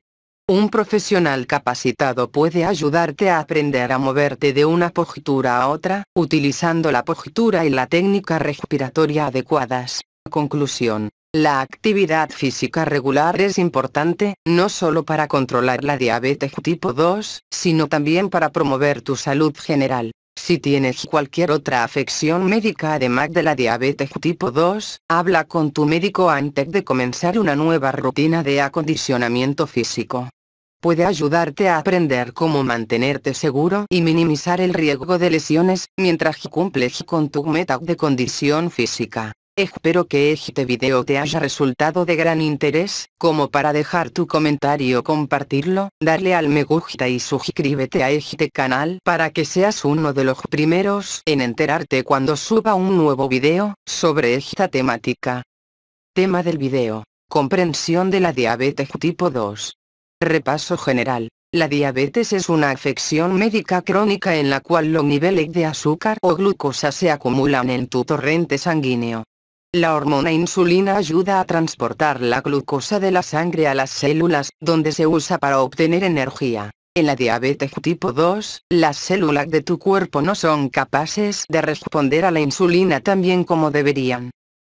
Un profesional capacitado puede ayudarte a aprender a moverte de una postura a otra, utilizando la postura y la técnica respiratoria adecuadas. Conclusión. La actividad física regular es importante, no solo para controlar la diabetes tipo 2, sino también para promover tu salud general. Si tienes cualquier otra afección médica además de la diabetes tipo 2, habla con tu médico antes de comenzar una nueva rutina de acondicionamiento físico. Puede ayudarte a aprender cómo mantenerte seguro y minimizar el riesgo de lesiones, mientras cumples con tu meta de condición física. Espero que este video te haya resultado de gran interés, como para dejar tu comentario compartirlo, darle al me gusta y suscríbete a este canal para que seas uno de los primeros en enterarte cuando suba un nuevo video, sobre esta temática. Tema del video. Comprensión de la diabetes tipo 2. Repaso general. La diabetes es una afección médica crónica en la cual los niveles de azúcar o glucosa se acumulan en tu torrente sanguíneo. La hormona insulina ayuda a transportar la glucosa de la sangre a las células, donde se usa para obtener energía. En la diabetes tipo 2, las células de tu cuerpo no son capaces de responder a la insulina tan bien como deberían.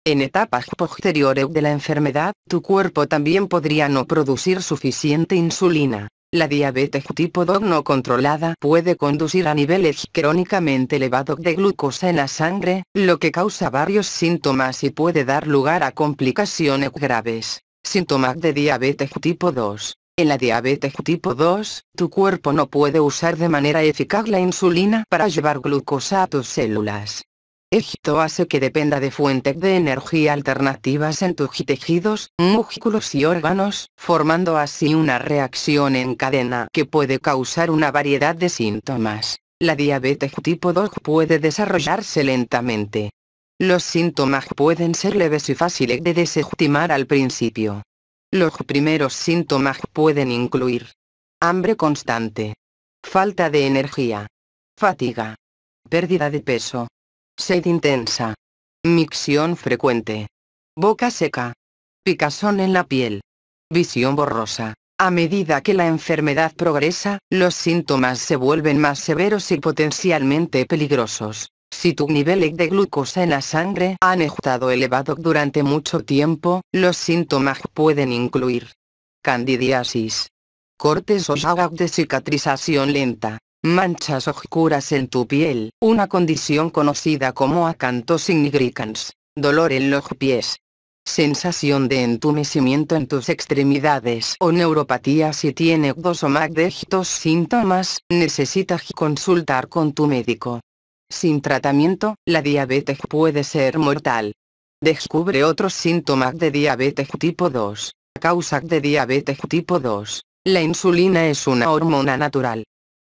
En etapas posteriores de la enfermedad, tu cuerpo también podría no producir suficiente insulina. La diabetes tipo 2 no controlada puede conducir a niveles crónicamente elevados de glucosa en la sangre, lo que causa varios síntomas y puede dar lugar a complicaciones graves. Síntomas de diabetes tipo 2. En la diabetes tipo 2, tu cuerpo no puede usar de manera eficaz la insulina para llevar glucosa a tus células. Esto hace que dependa de fuentes de energía alternativas en tus tejidos, músculos y órganos, formando así una reacción en cadena que puede causar una variedad de síntomas. La diabetes tipo 2 puede desarrollarse lentamente. Los síntomas pueden ser leves y fáciles de desestimar al principio. Los primeros síntomas pueden incluir hambre constante, falta de energía, fatiga, pérdida de peso, Sed intensa. Micción frecuente. Boca seca. Picazón en la piel. Visión borrosa. A medida que la enfermedad progresa, los síntomas se vuelven más severos y potencialmente peligrosos. Si tu nivel de glucosa en la sangre han estado elevado durante mucho tiempo, los síntomas pueden incluir candidiasis, cortes o llagas de cicatrización lenta, manchas oscuras en tu piel, una condición conocida como acantos nigricans, dolor en los pies. Sensación de entumecimiento en tus extremidades o neuropatía si tiene dos o más de estos síntomas, necesitas consultar con tu médico. Sin tratamiento, la diabetes puede ser mortal. Descubre otros síntomas de diabetes tipo 2. Causa de diabetes tipo 2. La insulina es una hormona natural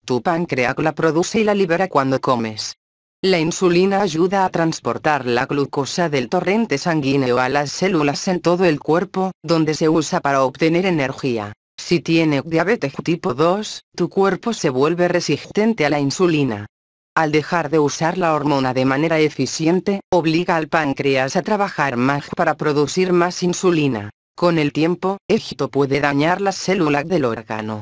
tu páncreas la produce y la libera cuando comes. La insulina ayuda a transportar la glucosa del torrente sanguíneo a las células en todo el cuerpo, donde se usa para obtener energía. Si tiene diabetes tipo 2, tu cuerpo se vuelve resistente a la insulina. Al dejar de usar la hormona de manera eficiente, obliga al páncreas a trabajar más para producir más insulina. Con el tiempo, esto puede dañar las células del órgano.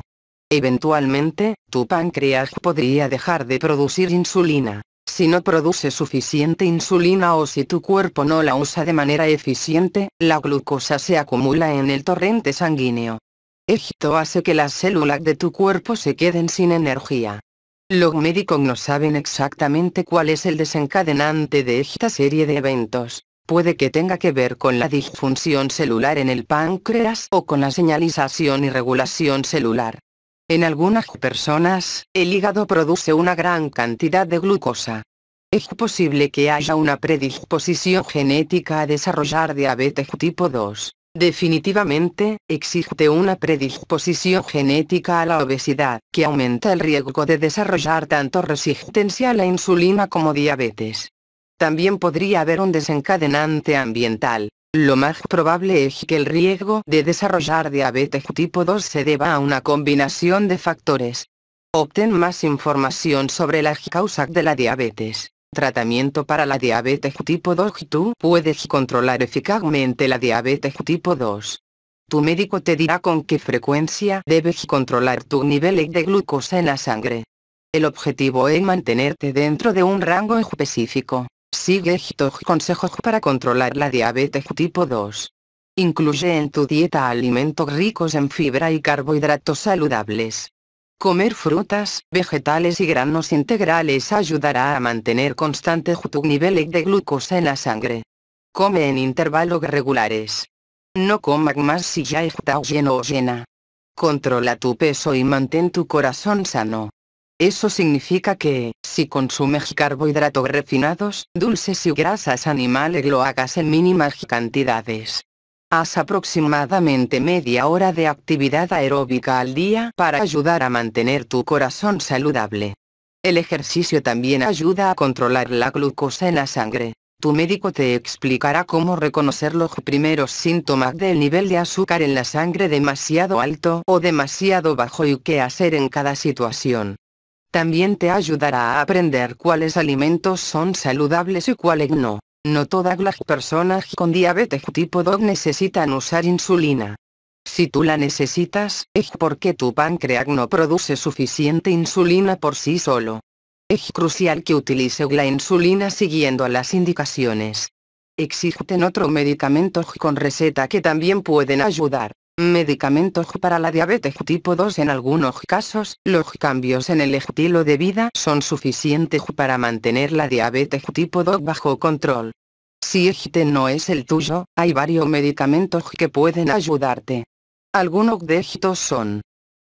Eventualmente, tu páncreas podría dejar de producir insulina. Si no produce suficiente insulina o si tu cuerpo no la usa de manera eficiente, la glucosa se acumula en el torrente sanguíneo. Esto hace que las células de tu cuerpo se queden sin energía. Los médicos no saben exactamente cuál es el desencadenante de esta serie de eventos. Puede que tenga que ver con la disfunción celular en el páncreas o con la señalización y regulación celular. En algunas personas, el hígado produce una gran cantidad de glucosa. Es posible que haya una predisposición genética a desarrollar diabetes tipo 2. Definitivamente, existe una predisposición genética a la obesidad, que aumenta el riesgo de desarrollar tanto resistencia a la insulina como diabetes. También podría haber un desencadenante ambiental, lo más probable es que el riesgo de desarrollar diabetes tipo 2 se deba a una combinación de factores. Obtén más información sobre las causas de la diabetes. Tratamiento para la diabetes tipo 2 Tú puedes controlar eficazmente la diabetes tipo 2. Tu médico te dirá con qué frecuencia debes controlar tu nivel de glucosa en la sangre. El objetivo es mantenerte dentro de un rango específico. Sigue estos consejos para controlar la diabetes tipo 2. Incluye en tu dieta alimentos ricos en fibra y carbohidratos saludables. Comer frutas, vegetales y granos integrales ayudará a mantener constante tu nivel de glucosa en la sangre. Come en intervalos regulares. No comas más si ya está lleno o llena. Controla tu peso y mantén tu corazón sano. Eso significa que, si consumes carbohidratos refinados, dulces y grasas animales lo hagas en mínimas cantidades. Haz aproximadamente media hora de actividad aeróbica al día para ayudar a mantener tu corazón saludable. El ejercicio también ayuda a controlar la glucosa en la sangre. Tu médico te explicará cómo reconocer los primeros síntomas del nivel de azúcar en la sangre demasiado alto o demasiado bajo y qué hacer en cada situación. También te ayudará a aprender cuáles alimentos son saludables y cuáles no. No todas las personas con diabetes tipo 2 necesitan usar insulina. Si tú la necesitas, es porque tu páncreas no produce suficiente insulina por sí solo. Es crucial que utilice la insulina siguiendo las indicaciones. Existen otros medicamentos con receta que también pueden ayudar. Medicamentos para la diabetes tipo 2 en algunos casos, los cambios en el estilo de vida son suficientes para mantener la diabetes tipo 2 bajo control. Si este no es el tuyo, hay varios medicamentos que pueden ayudarte. Algunos de estos son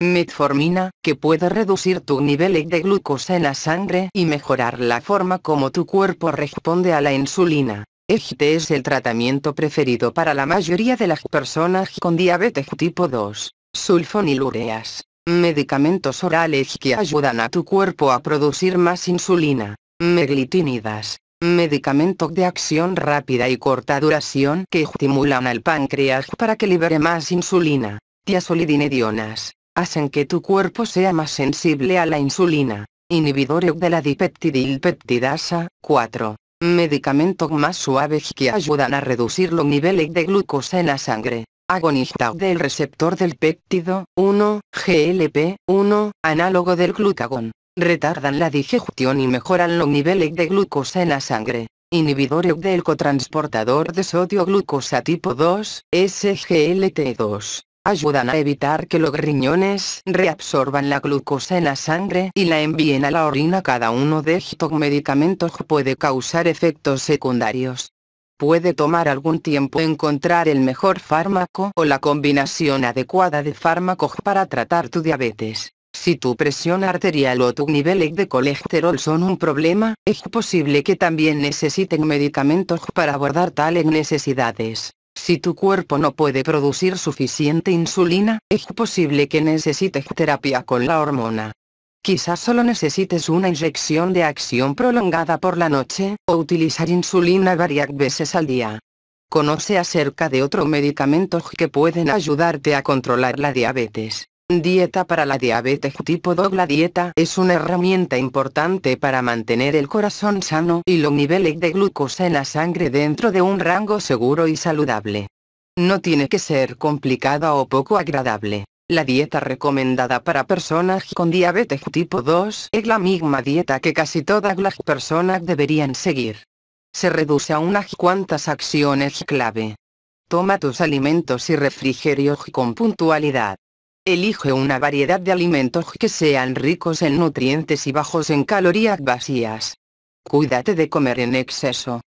Metformina, que puede reducir tu nivel de glucosa en la sangre y mejorar la forma como tu cuerpo responde a la insulina. Este es el tratamiento preferido para la mayoría de las personas con diabetes tipo 2. Sulfonilureas. Medicamentos orales que ayudan a tu cuerpo a producir más insulina. Meglitinidas. Medicamentos de acción rápida y corta duración que estimulan al páncreas para que libere más insulina. Tiazolidinedionas. Hacen que tu cuerpo sea más sensible a la insulina. Inhibidores de la dipeptidilpeptidasa, 4 medicamentos más suaves que ayudan a reducir los niveles de glucosa en la sangre. Agonista del receptor del péptido 1, GLP-1, análogo del glucagón. Retardan la digestión y mejoran los niveles de glucosa en la sangre. inhibidor del cotransportador de sodio glucosa tipo 2, SGLT2 ayudan a evitar que los riñones reabsorban la glucosa en la sangre y la envíen a la orina. Cada uno de estos medicamentos puede causar efectos secundarios. Puede tomar algún tiempo encontrar el mejor fármaco o la combinación adecuada de fármacos para tratar tu diabetes. Si tu presión arterial o tu nivel de colesterol son un problema, es posible que también necesiten medicamentos para abordar tales necesidades. Si tu cuerpo no puede producir suficiente insulina, es posible que necesites terapia con la hormona. Quizás solo necesites una inyección de acción prolongada por la noche, o utilizar insulina varias veces al día. Conoce acerca de otros medicamentos que pueden ayudarte a controlar la diabetes. Dieta para la diabetes tipo 2 La dieta es una herramienta importante para mantener el corazón sano y los niveles de glucosa en la sangre dentro de un rango seguro y saludable. No tiene que ser complicada o poco agradable. La dieta recomendada para personas con diabetes tipo 2 es la misma dieta que casi todas las personas deberían seguir. Se reduce a unas cuantas acciones clave. Toma tus alimentos y refrigerios con puntualidad. Elige una variedad de alimentos que sean ricos en nutrientes y bajos en calorías vacías. Cuídate de comer en exceso.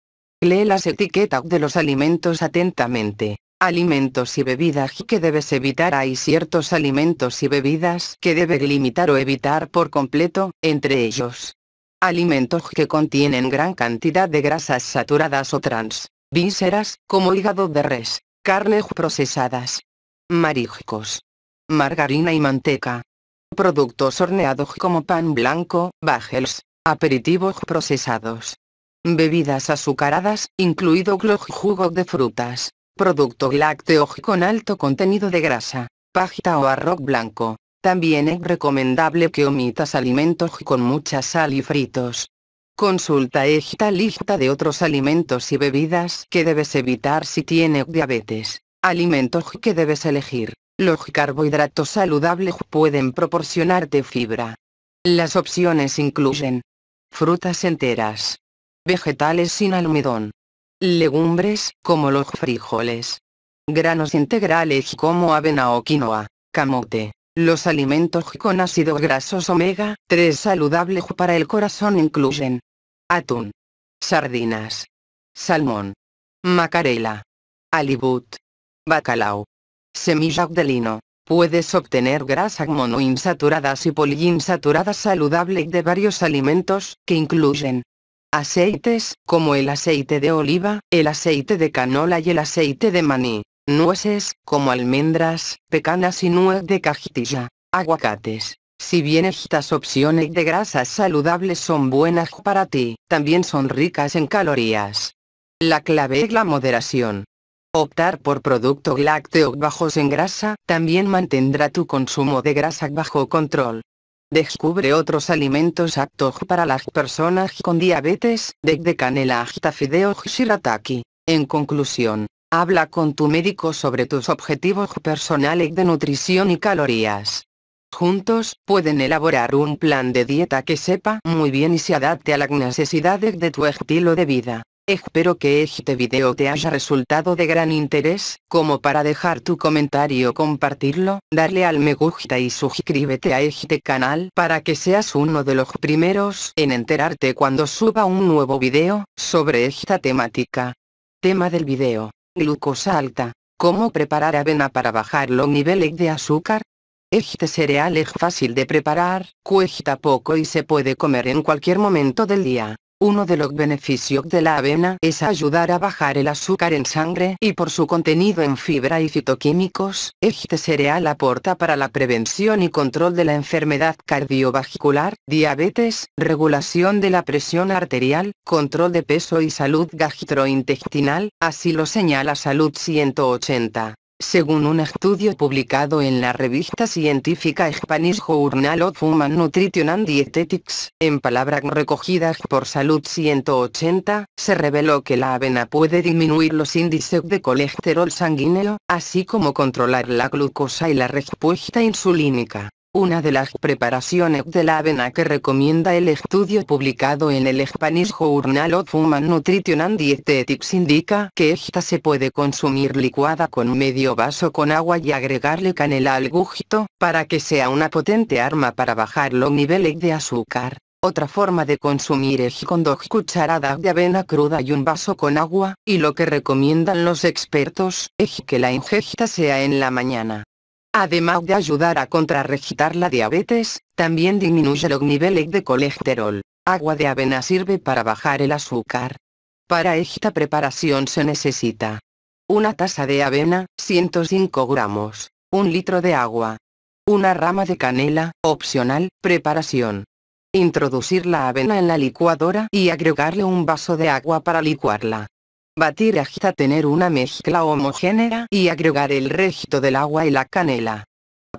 Lee las etiquetas de los alimentos atentamente. Alimentos y bebidas que debes evitar. Hay ciertos alimentos y bebidas que debes limitar o evitar por completo, entre ellos. Alimentos que contienen gran cantidad de grasas saturadas o trans, vísceras, como hígado de res, Carnes procesadas. Mariscos, margarina y manteca. Productos horneados como pan blanco, bagels, aperitivos procesados. Bebidas azucaradas, incluido jugo de frutas, producto lácteo con alto contenido de grasa, pajita o arroz blanco. También es recomendable que omitas alimentos con mucha sal y fritos. Consulta esta lista de otros alimentos y bebidas que debes evitar si tienes diabetes. Alimentos que debes elegir. Los carbohidratos saludables pueden proporcionarte fibra. Las opciones incluyen frutas enteras, vegetales sin almidón, legumbres como los frijoles, granos integrales como avena o quinoa, camote. Los alimentos con ácidos grasos omega 3 saludables para el corazón incluyen atún, sardinas, salmón, macarela, alibut, bacalao, Semillas de lino. Puedes obtener grasas monoinsaturadas y poliinsaturadas saludables de varios alimentos, que incluyen aceites, como el aceite de oliva, el aceite de canola y el aceite de maní, nueces, como almendras, pecanas y nuez de cajitilla, aguacates. Si bien estas opciones de grasas saludables son buenas para ti, también son ricas en calorías. La clave es la moderación. Optar por productos lácteos bajos en grasa también mantendrá tu consumo de grasa bajo control. Descubre otros alimentos aptos para las personas con diabetes, de canela hasta fideos shirataki. En conclusión, habla con tu médico sobre tus objetivos personales de nutrición y calorías. Juntos, pueden elaborar un plan de dieta que sepa muy bien y se adapte a las necesidades de tu estilo de vida. Espero que este video te haya resultado de gran interés, como para dejar tu comentario compartirlo, darle al me gusta y suscríbete a este canal para que seas uno de los primeros en enterarte cuando suba un nuevo video, sobre esta temática. Tema del video. Glucosa alta. ¿Cómo preparar avena para bajar los niveles de azúcar? Este cereal es fácil de preparar, cuesta poco y se puede comer en cualquier momento del día. Uno de los beneficios de la avena es ayudar a bajar el azúcar en sangre y por su contenido en fibra y fitoquímicos, este cereal aporta para la prevención y control de la enfermedad cardiovascular, diabetes, regulación de la presión arterial, control de peso y salud gastrointestinal, así lo señala Salud 180. Según un estudio publicado en la revista científica Spanish Journal of Human Nutrition and Dietetics, en palabras recogidas por Salud 180, se reveló que la avena puede disminuir los índices de colesterol sanguíneo, así como controlar la glucosa y la respuesta insulínica. Una de las preparaciones de la avena que recomienda el estudio publicado en el Spanish Journal of Human Nutrition and Dietetics indica que esta se puede consumir licuada con medio vaso con agua y agregarle canela al gusto, para que sea una potente arma para bajar los niveles de azúcar. Otra forma de consumir es con dos cucharadas de avena cruda y un vaso con agua, y lo que recomiendan los expertos, es que la ingesta sea en la mañana. Además de ayudar a contrarregitar la diabetes, también disminuye los niveles de colesterol. Agua de avena sirve para bajar el azúcar. Para esta preparación se necesita una taza de avena, 105 gramos, un litro de agua, una rama de canela, opcional, preparación. Introducir la avena en la licuadora y agregarle un vaso de agua para licuarla. Batir hasta tener una mezcla homogénea y agregar el resto del agua y la canela.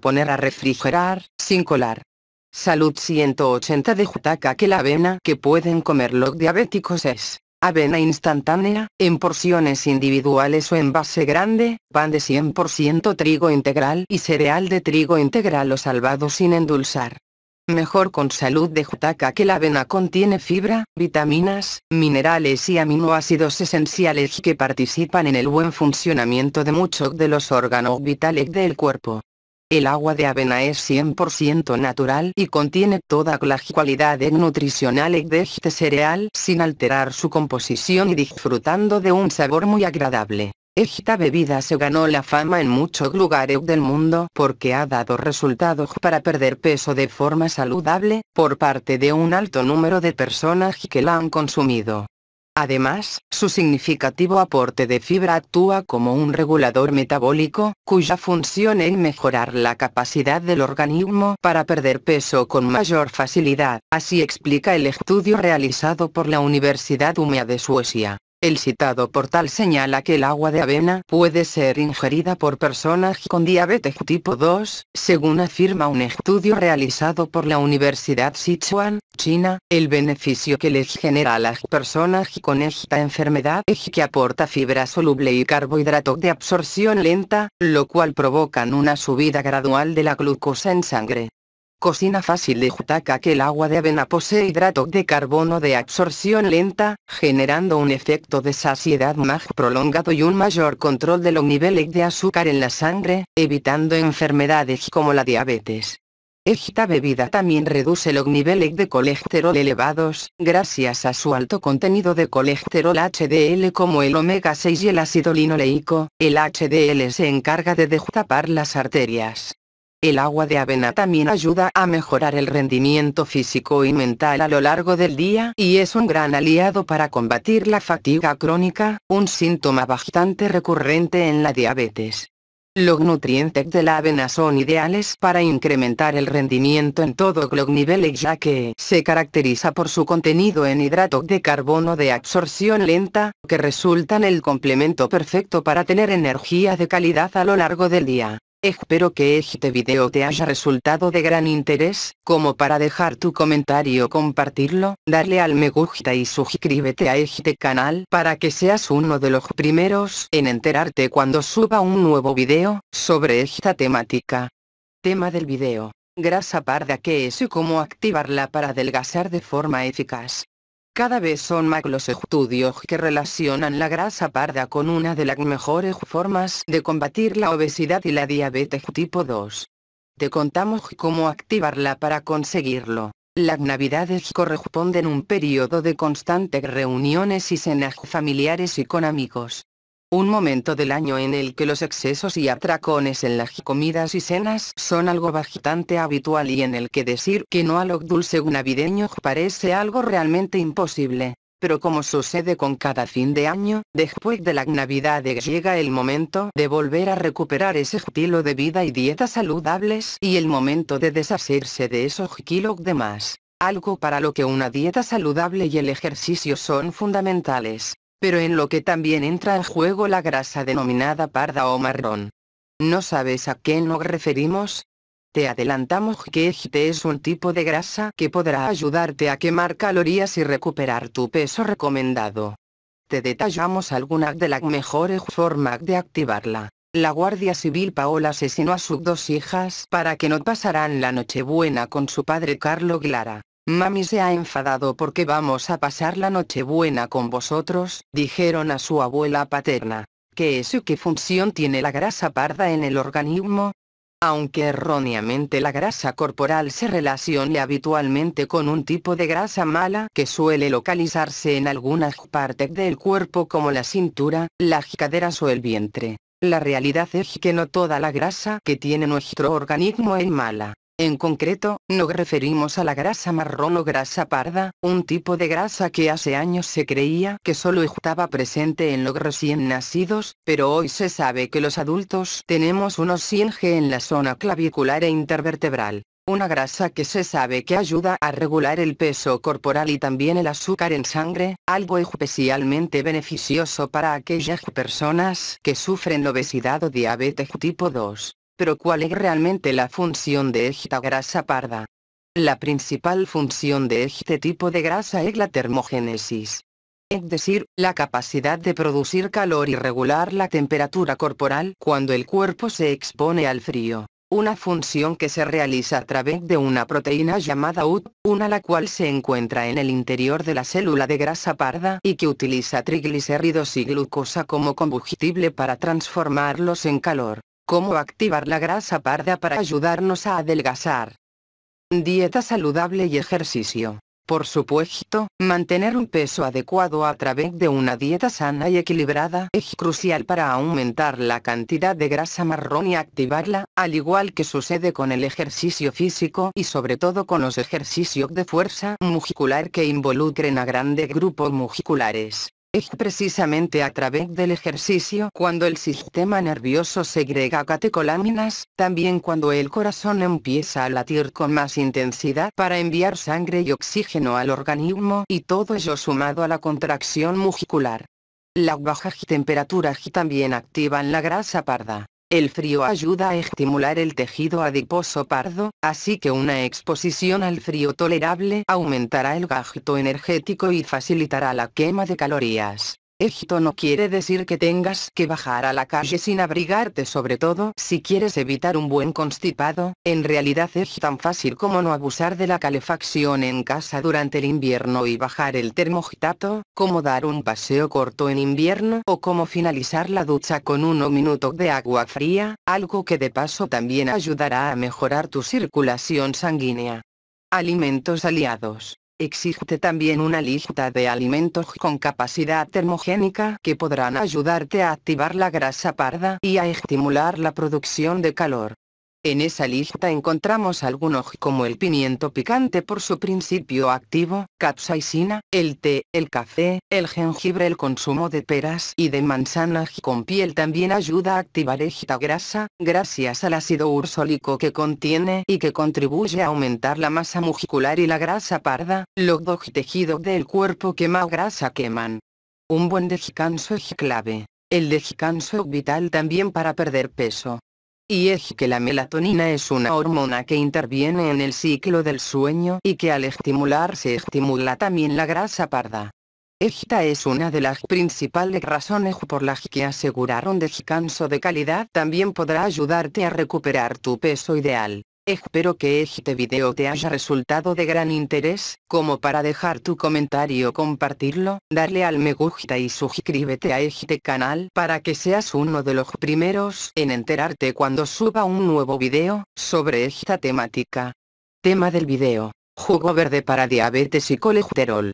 Poner a refrigerar, sin colar. Salud 180 de Jutaka que la avena que pueden comer los diabéticos es avena instantánea, en porciones individuales o en base grande, pan de 100% trigo integral y cereal de trigo integral o salvado sin endulzar mejor con salud de Jutaka que la avena contiene fibra, vitaminas, minerales y aminoácidos esenciales que participan en el buen funcionamiento de muchos de los órganos vitales del cuerpo. El agua de avena es 100% natural y contiene toda la cualidades nutricional de este cereal sin alterar su composición y disfrutando de un sabor muy agradable. Esta bebida se ganó la fama en muchos lugares del mundo porque ha dado resultados para perder peso de forma saludable, por parte de un alto número de personas que la han consumido. Además, su significativo aporte de fibra actúa como un regulador metabólico, cuya función es mejorar la capacidad del organismo para perder peso con mayor facilidad, así explica el estudio realizado por la Universidad Umea de Suecia. El citado portal señala que el agua de avena puede ser ingerida por personas con diabetes tipo 2, según afirma un estudio realizado por la Universidad Sichuan, China, el beneficio que les genera a las personas con esta enfermedad es que aporta fibra soluble y carbohidrato de absorción lenta, lo cual provocan una subida gradual de la glucosa en sangre. Cocina fácil de Jutaka que el agua de avena posee hidrato de carbono de absorción lenta, generando un efecto de saciedad más prolongado y un mayor control de los niveles de azúcar en la sangre, evitando enfermedades como la diabetes. Esta bebida también reduce los niveles de colesterol elevados, gracias a su alto contenido de colesterol HDL como el omega 6 y el ácido linoleico, el HDL se encarga de dejutapar las arterias. El agua de avena también ayuda a mejorar el rendimiento físico y mental a lo largo del día y es un gran aliado para combatir la fatiga crónica, un síntoma bastante recurrente en la diabetes. Los nutrientes de la avena son ideales para incrementar el rendimiento en todo los niveles ya que se caracteriza por su contenido en hidrato de carbono de absorción lenta, que resultan el complemento perfecto para tener energía de calidad a lo largo del día. Espero que este video te haya resultado de gran interés, como para dejar tu comentario compartirlo, darle al me gusta y suscríbete a este canal para que seas uno de los primeros en enterarte cuando suba un nuevo video, sobre esta temática. Tema del video. Grasa parda que es y cómo activarla para adelgazar de forma eficaz. Cada vez son más los estudios que relacionan la grasa parda con una de las mejores formas de combatir la obesidad y la diabetes tipo 2. Te contamos cómo activarla para conseguirlo. Las navidades corresponden un periodo de constantes reuniones y cenas familiares y con amigos. Un momento del año en el que los excesos y atracones en las comidas y cenas son algo bastante habitual y en el que decir que no a lo dulce navideño parece algo realmente imposible. Pero como sucede con cada fin de año, después de la Navidad llega el momento de volver a recuperar ese estilo de vida y dietas saludables y el momento de deshacerse de esos kilos de más, algo para lo que una dieta saludable y el ejercicio son fundamentales pero en lo que también entra en juego la grasa denominada parda o marrón. ¿No sabes a qué nos referimos? Te adelantamos que este es un tipo de grasa que podrá ayudarte a quemar calorías y recuperar tu peso recomendado. Te detallamos algunas de las mejores formas de activarla. La Guardia Civil Paola asesinó a sus dos hijas para que no pasaran la Nochebuena con su padre Carlo Glara. Mami se ha enfadado porque vamos a pasar la noche buena con vosotros, dijeron a su abuela paterna. ¿Qué es y qué función tiene la grasa parda en el organismo? Aunque erróneamente la grasa corporal se relaciona habitualmente con un tipo de grasa mala que suele localizarse en algunas partes del cuerpo como la cintura, las caderas o el vientre, la realidad es que no toda la grasa que tiene nuestro organismo es mala. En concreto, nos referimos a la grasa marrón o grasa parda, un tipo de grasa que hace años se creía que solo estaba presente en los recién nacidos, pero hoy se sabe que los adultos tenemos unos 100 G en la zona clavicular e intervertebral. Una grasa que se sabe que ayuda a regular el peso corporal y también el azúcar en sangre, algo especialmente beneficioso para aquellas personas que sufren obesidad o diabetes tipo 2. Pero ¿cuál es realmente la función de esta grasa parda? La principal función de este tipo de grasa es la termogénesis. Es decir, la capacidad de producir calor y regular la temperatura corporal cuando el cuerpo se expone al frío. Una función que se realiza a través de una proteína llamada UT, una la cual se encuentra en el interior de la célula de grasa parda y que utiliza triglicéridos y glucosa como combustible para transformarlos en calor. Cómo activar la grasa parda para ayudarnos a adelgazar. Dieta saludable y ejercicio. Por supuesto, mantener un peso adecuado a través de una dieta sana y equilibrada es crucial para aumentar la cantidad de grasa marrón y activarla, al igual que sucede con el ejercicio físico y sobre todo con los ejercicios de fuerza muscular que involucren a grandes grupos musculares. Es precisamente a través del ejercicio cuando el sistema nervioso segrega catecolaminas, también cuando el corazón empieza a latir con más intensidad para enviar sangre y oxígeno al organismo y todo ello sumado a la contracción muscular. Las bajas temperaturas también activan la grasa parda. El frío ayuda a estimular el tejido adiposo pardo, así que una exposición al frío tolerable aumentará el gasto energético y facilitará la quema de calorías. Esto no quiere decir que tengas que bajar a la calle sin abrigarte sobre todo si quieres evitar un buen constipado, en realidad es tan fácil como no abusar de la calefacción en casa durante el invierno y bajar el termogitato, como dar un paseo corto en invierno o como finalizar la ducha con uno minuto de agua fría, algo que de paso también ayudará a mejorar tu circulación sanguínea. Alimentos aliados Existe también una lista de alimentos con capacidad termogénica que podrán ayudarte a activar la grasa parda y a estimular la producción de calor. En esa lista encontramos algunos como el pimiento picante por su principio activo, capsaicina, el té, el café, el jengibre, el consumo de peras y de manzanas con piel también ayuda a activar esta grasa, gracias al ácido ursólico que contiene y que contribuye a aumentar la masa muscular y la grasa parda, los dos tejidos del cuerpo que más grasa queman. Un buen descanso es clave. El descanso vital también para perder peso y es que la melatonina es una hormona que interviene en el ciclo del sueño y que al estimularse estimula también la grasa parda. Esta es una de las principales razones por las que asegurar un descanso de calidad también podrá ayudarte a recuperar tu peso ideal. Espero que este video te haya resultado de gran interés, como para dejar tu comentario compartirlo, darle al me gusta y suscríbete a este canal para que seas uno de los primeros en enterarte cuando suba un nuevo video, sobre esta temática. Tema del video. Jugo verde para diabetes y colesterol.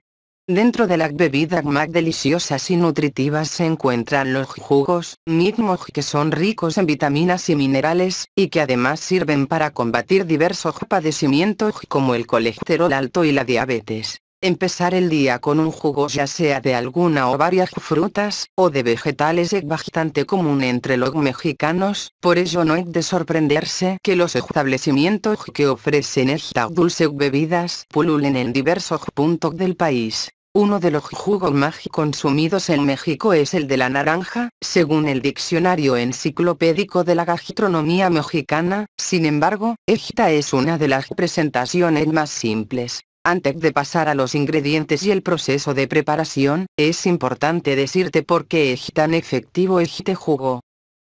Dentro de las bebidas más deliciosas y nutritivas se encuentran los jugos, mismos que son ricos en vitaminas y minerales, y que además sirven para combatir diversos padecimientos como el colesterol alto y la diabetes. Empezar el día con un jugo ya sea de alguna o varias frutas, o de vegetales es bastante común entre los mexicanos, por ello no es de sorprenderse que los establecimientos que ofrecen estas dulces bebidas pululen en diversos puntos del país. Uno de los jugos más consumidos en México es el de la naranja, según el diccionario enciclopédico de la gastronomía mexicana, sin embargo, esta es una de las presentaciones más simples, antes de pasar a los ingredientes y el proceso de preparación, es importante decirte por qué es tan efectivo este jugo.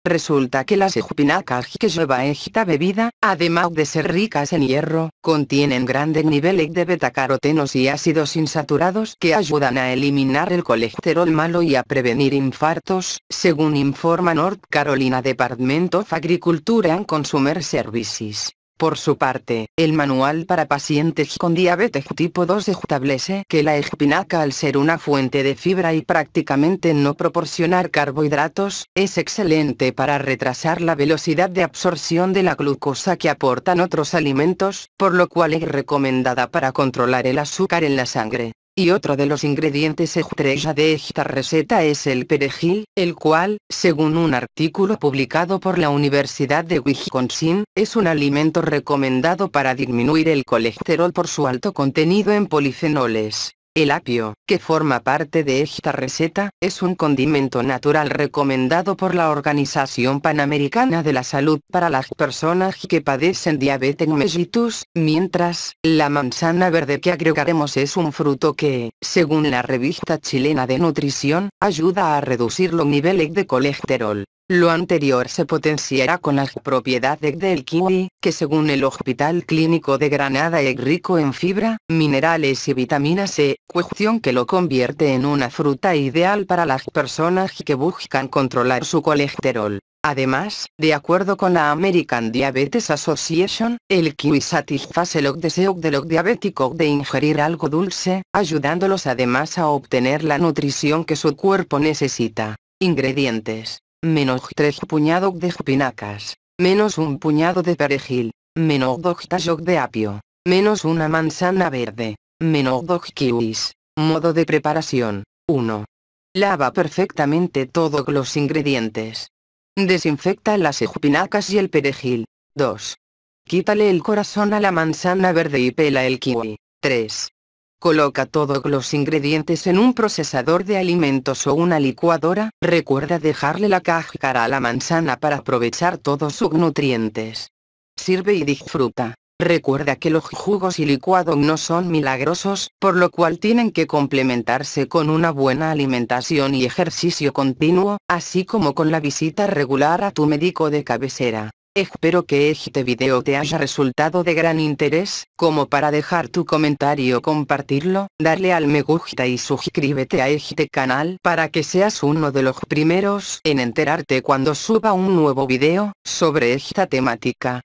Resulta que las espinacas que lleva esta bebida, además de ser ricas en hierro, contienen grandes niveles de betacarotenos y ácidos insaturados que ayudan a eliminar el colesterol malo y a prevenir infartos, según informa North Carolina Department of Agriculture and Consumer Services. Por su parte, el manual para pacientes con diabetes tipo 2 establece que la espinaca al ser una fuente de fibra y prácticamente no proporcionar carbohidratos, es excelente para retrasar la velocidad de absorción de la glucosa que aportan otros alimentos, por lo cual es recomendada para controlar el azúcar en la sangre y otro de los ingredientes estrella de esta receta es el perejil, el cual, según un artículo publicado por la Universidad de Wisconsin, es un alimento recomendado para disminuir el colesterol por su alto contenido en polifenoles. El apio, que forma parte de esta receta, es un condimento natural recomendado por la Organización Panamericana de la Salud para las personas que padecen diabetes mellitus, mientras, la manzana verde que agregaremos es un fruto que, según la revista chilena de nutrición, ayuda a reducir los niveles de colesterol, lo anterior se potenciará con las propiedades del kiwi, que según el Hospital Clínico de Granada es rico en fibra, minerales y vitamina C, e, cuestión que lo convierte en una fruta ideal para las personas que buscan controlar su colesterol. Además, de acuerdo con la American Diabetes Association, el kiwi satisface los deseo de los diabéticos de ingerir algo dulce, ayudándolos además a obtener la nutrición que su cuerpo necesita. Ingredientes menos tres puñados de jupinacas, menos un puñado de perejil, menos dos tallos de apio, menos una manzana verde, menos dos kiwis. Modo de preparación. 1. Lava perfectamente todos los ingredientes. Desinfecta las jupinacas y el perejil. 2. Quítale el corazón a la manzana verde y pela el kiwi. 3. Coloca todos los ingredientes en un procesador de alimentos o una licuadora, recuerda dejarle la cáscara a la manzana para aprovechar todos sus nutrientes. Sirve y disfruta. Recuerda que los jugos y licuado no son milagrosos, por lo cual tienen que complementarse con una buena alimentación y ejercicio continuo, así como con la visita regular a tu médico de cabecera. Espero que este video te haya resultado de gran interés, como para dejar tu comentario compartirlo, darle al me gusta y suscríbete a este canal para que seas uno de los primeros en enterarte cuando suba un nuevo video, sobre esta temática.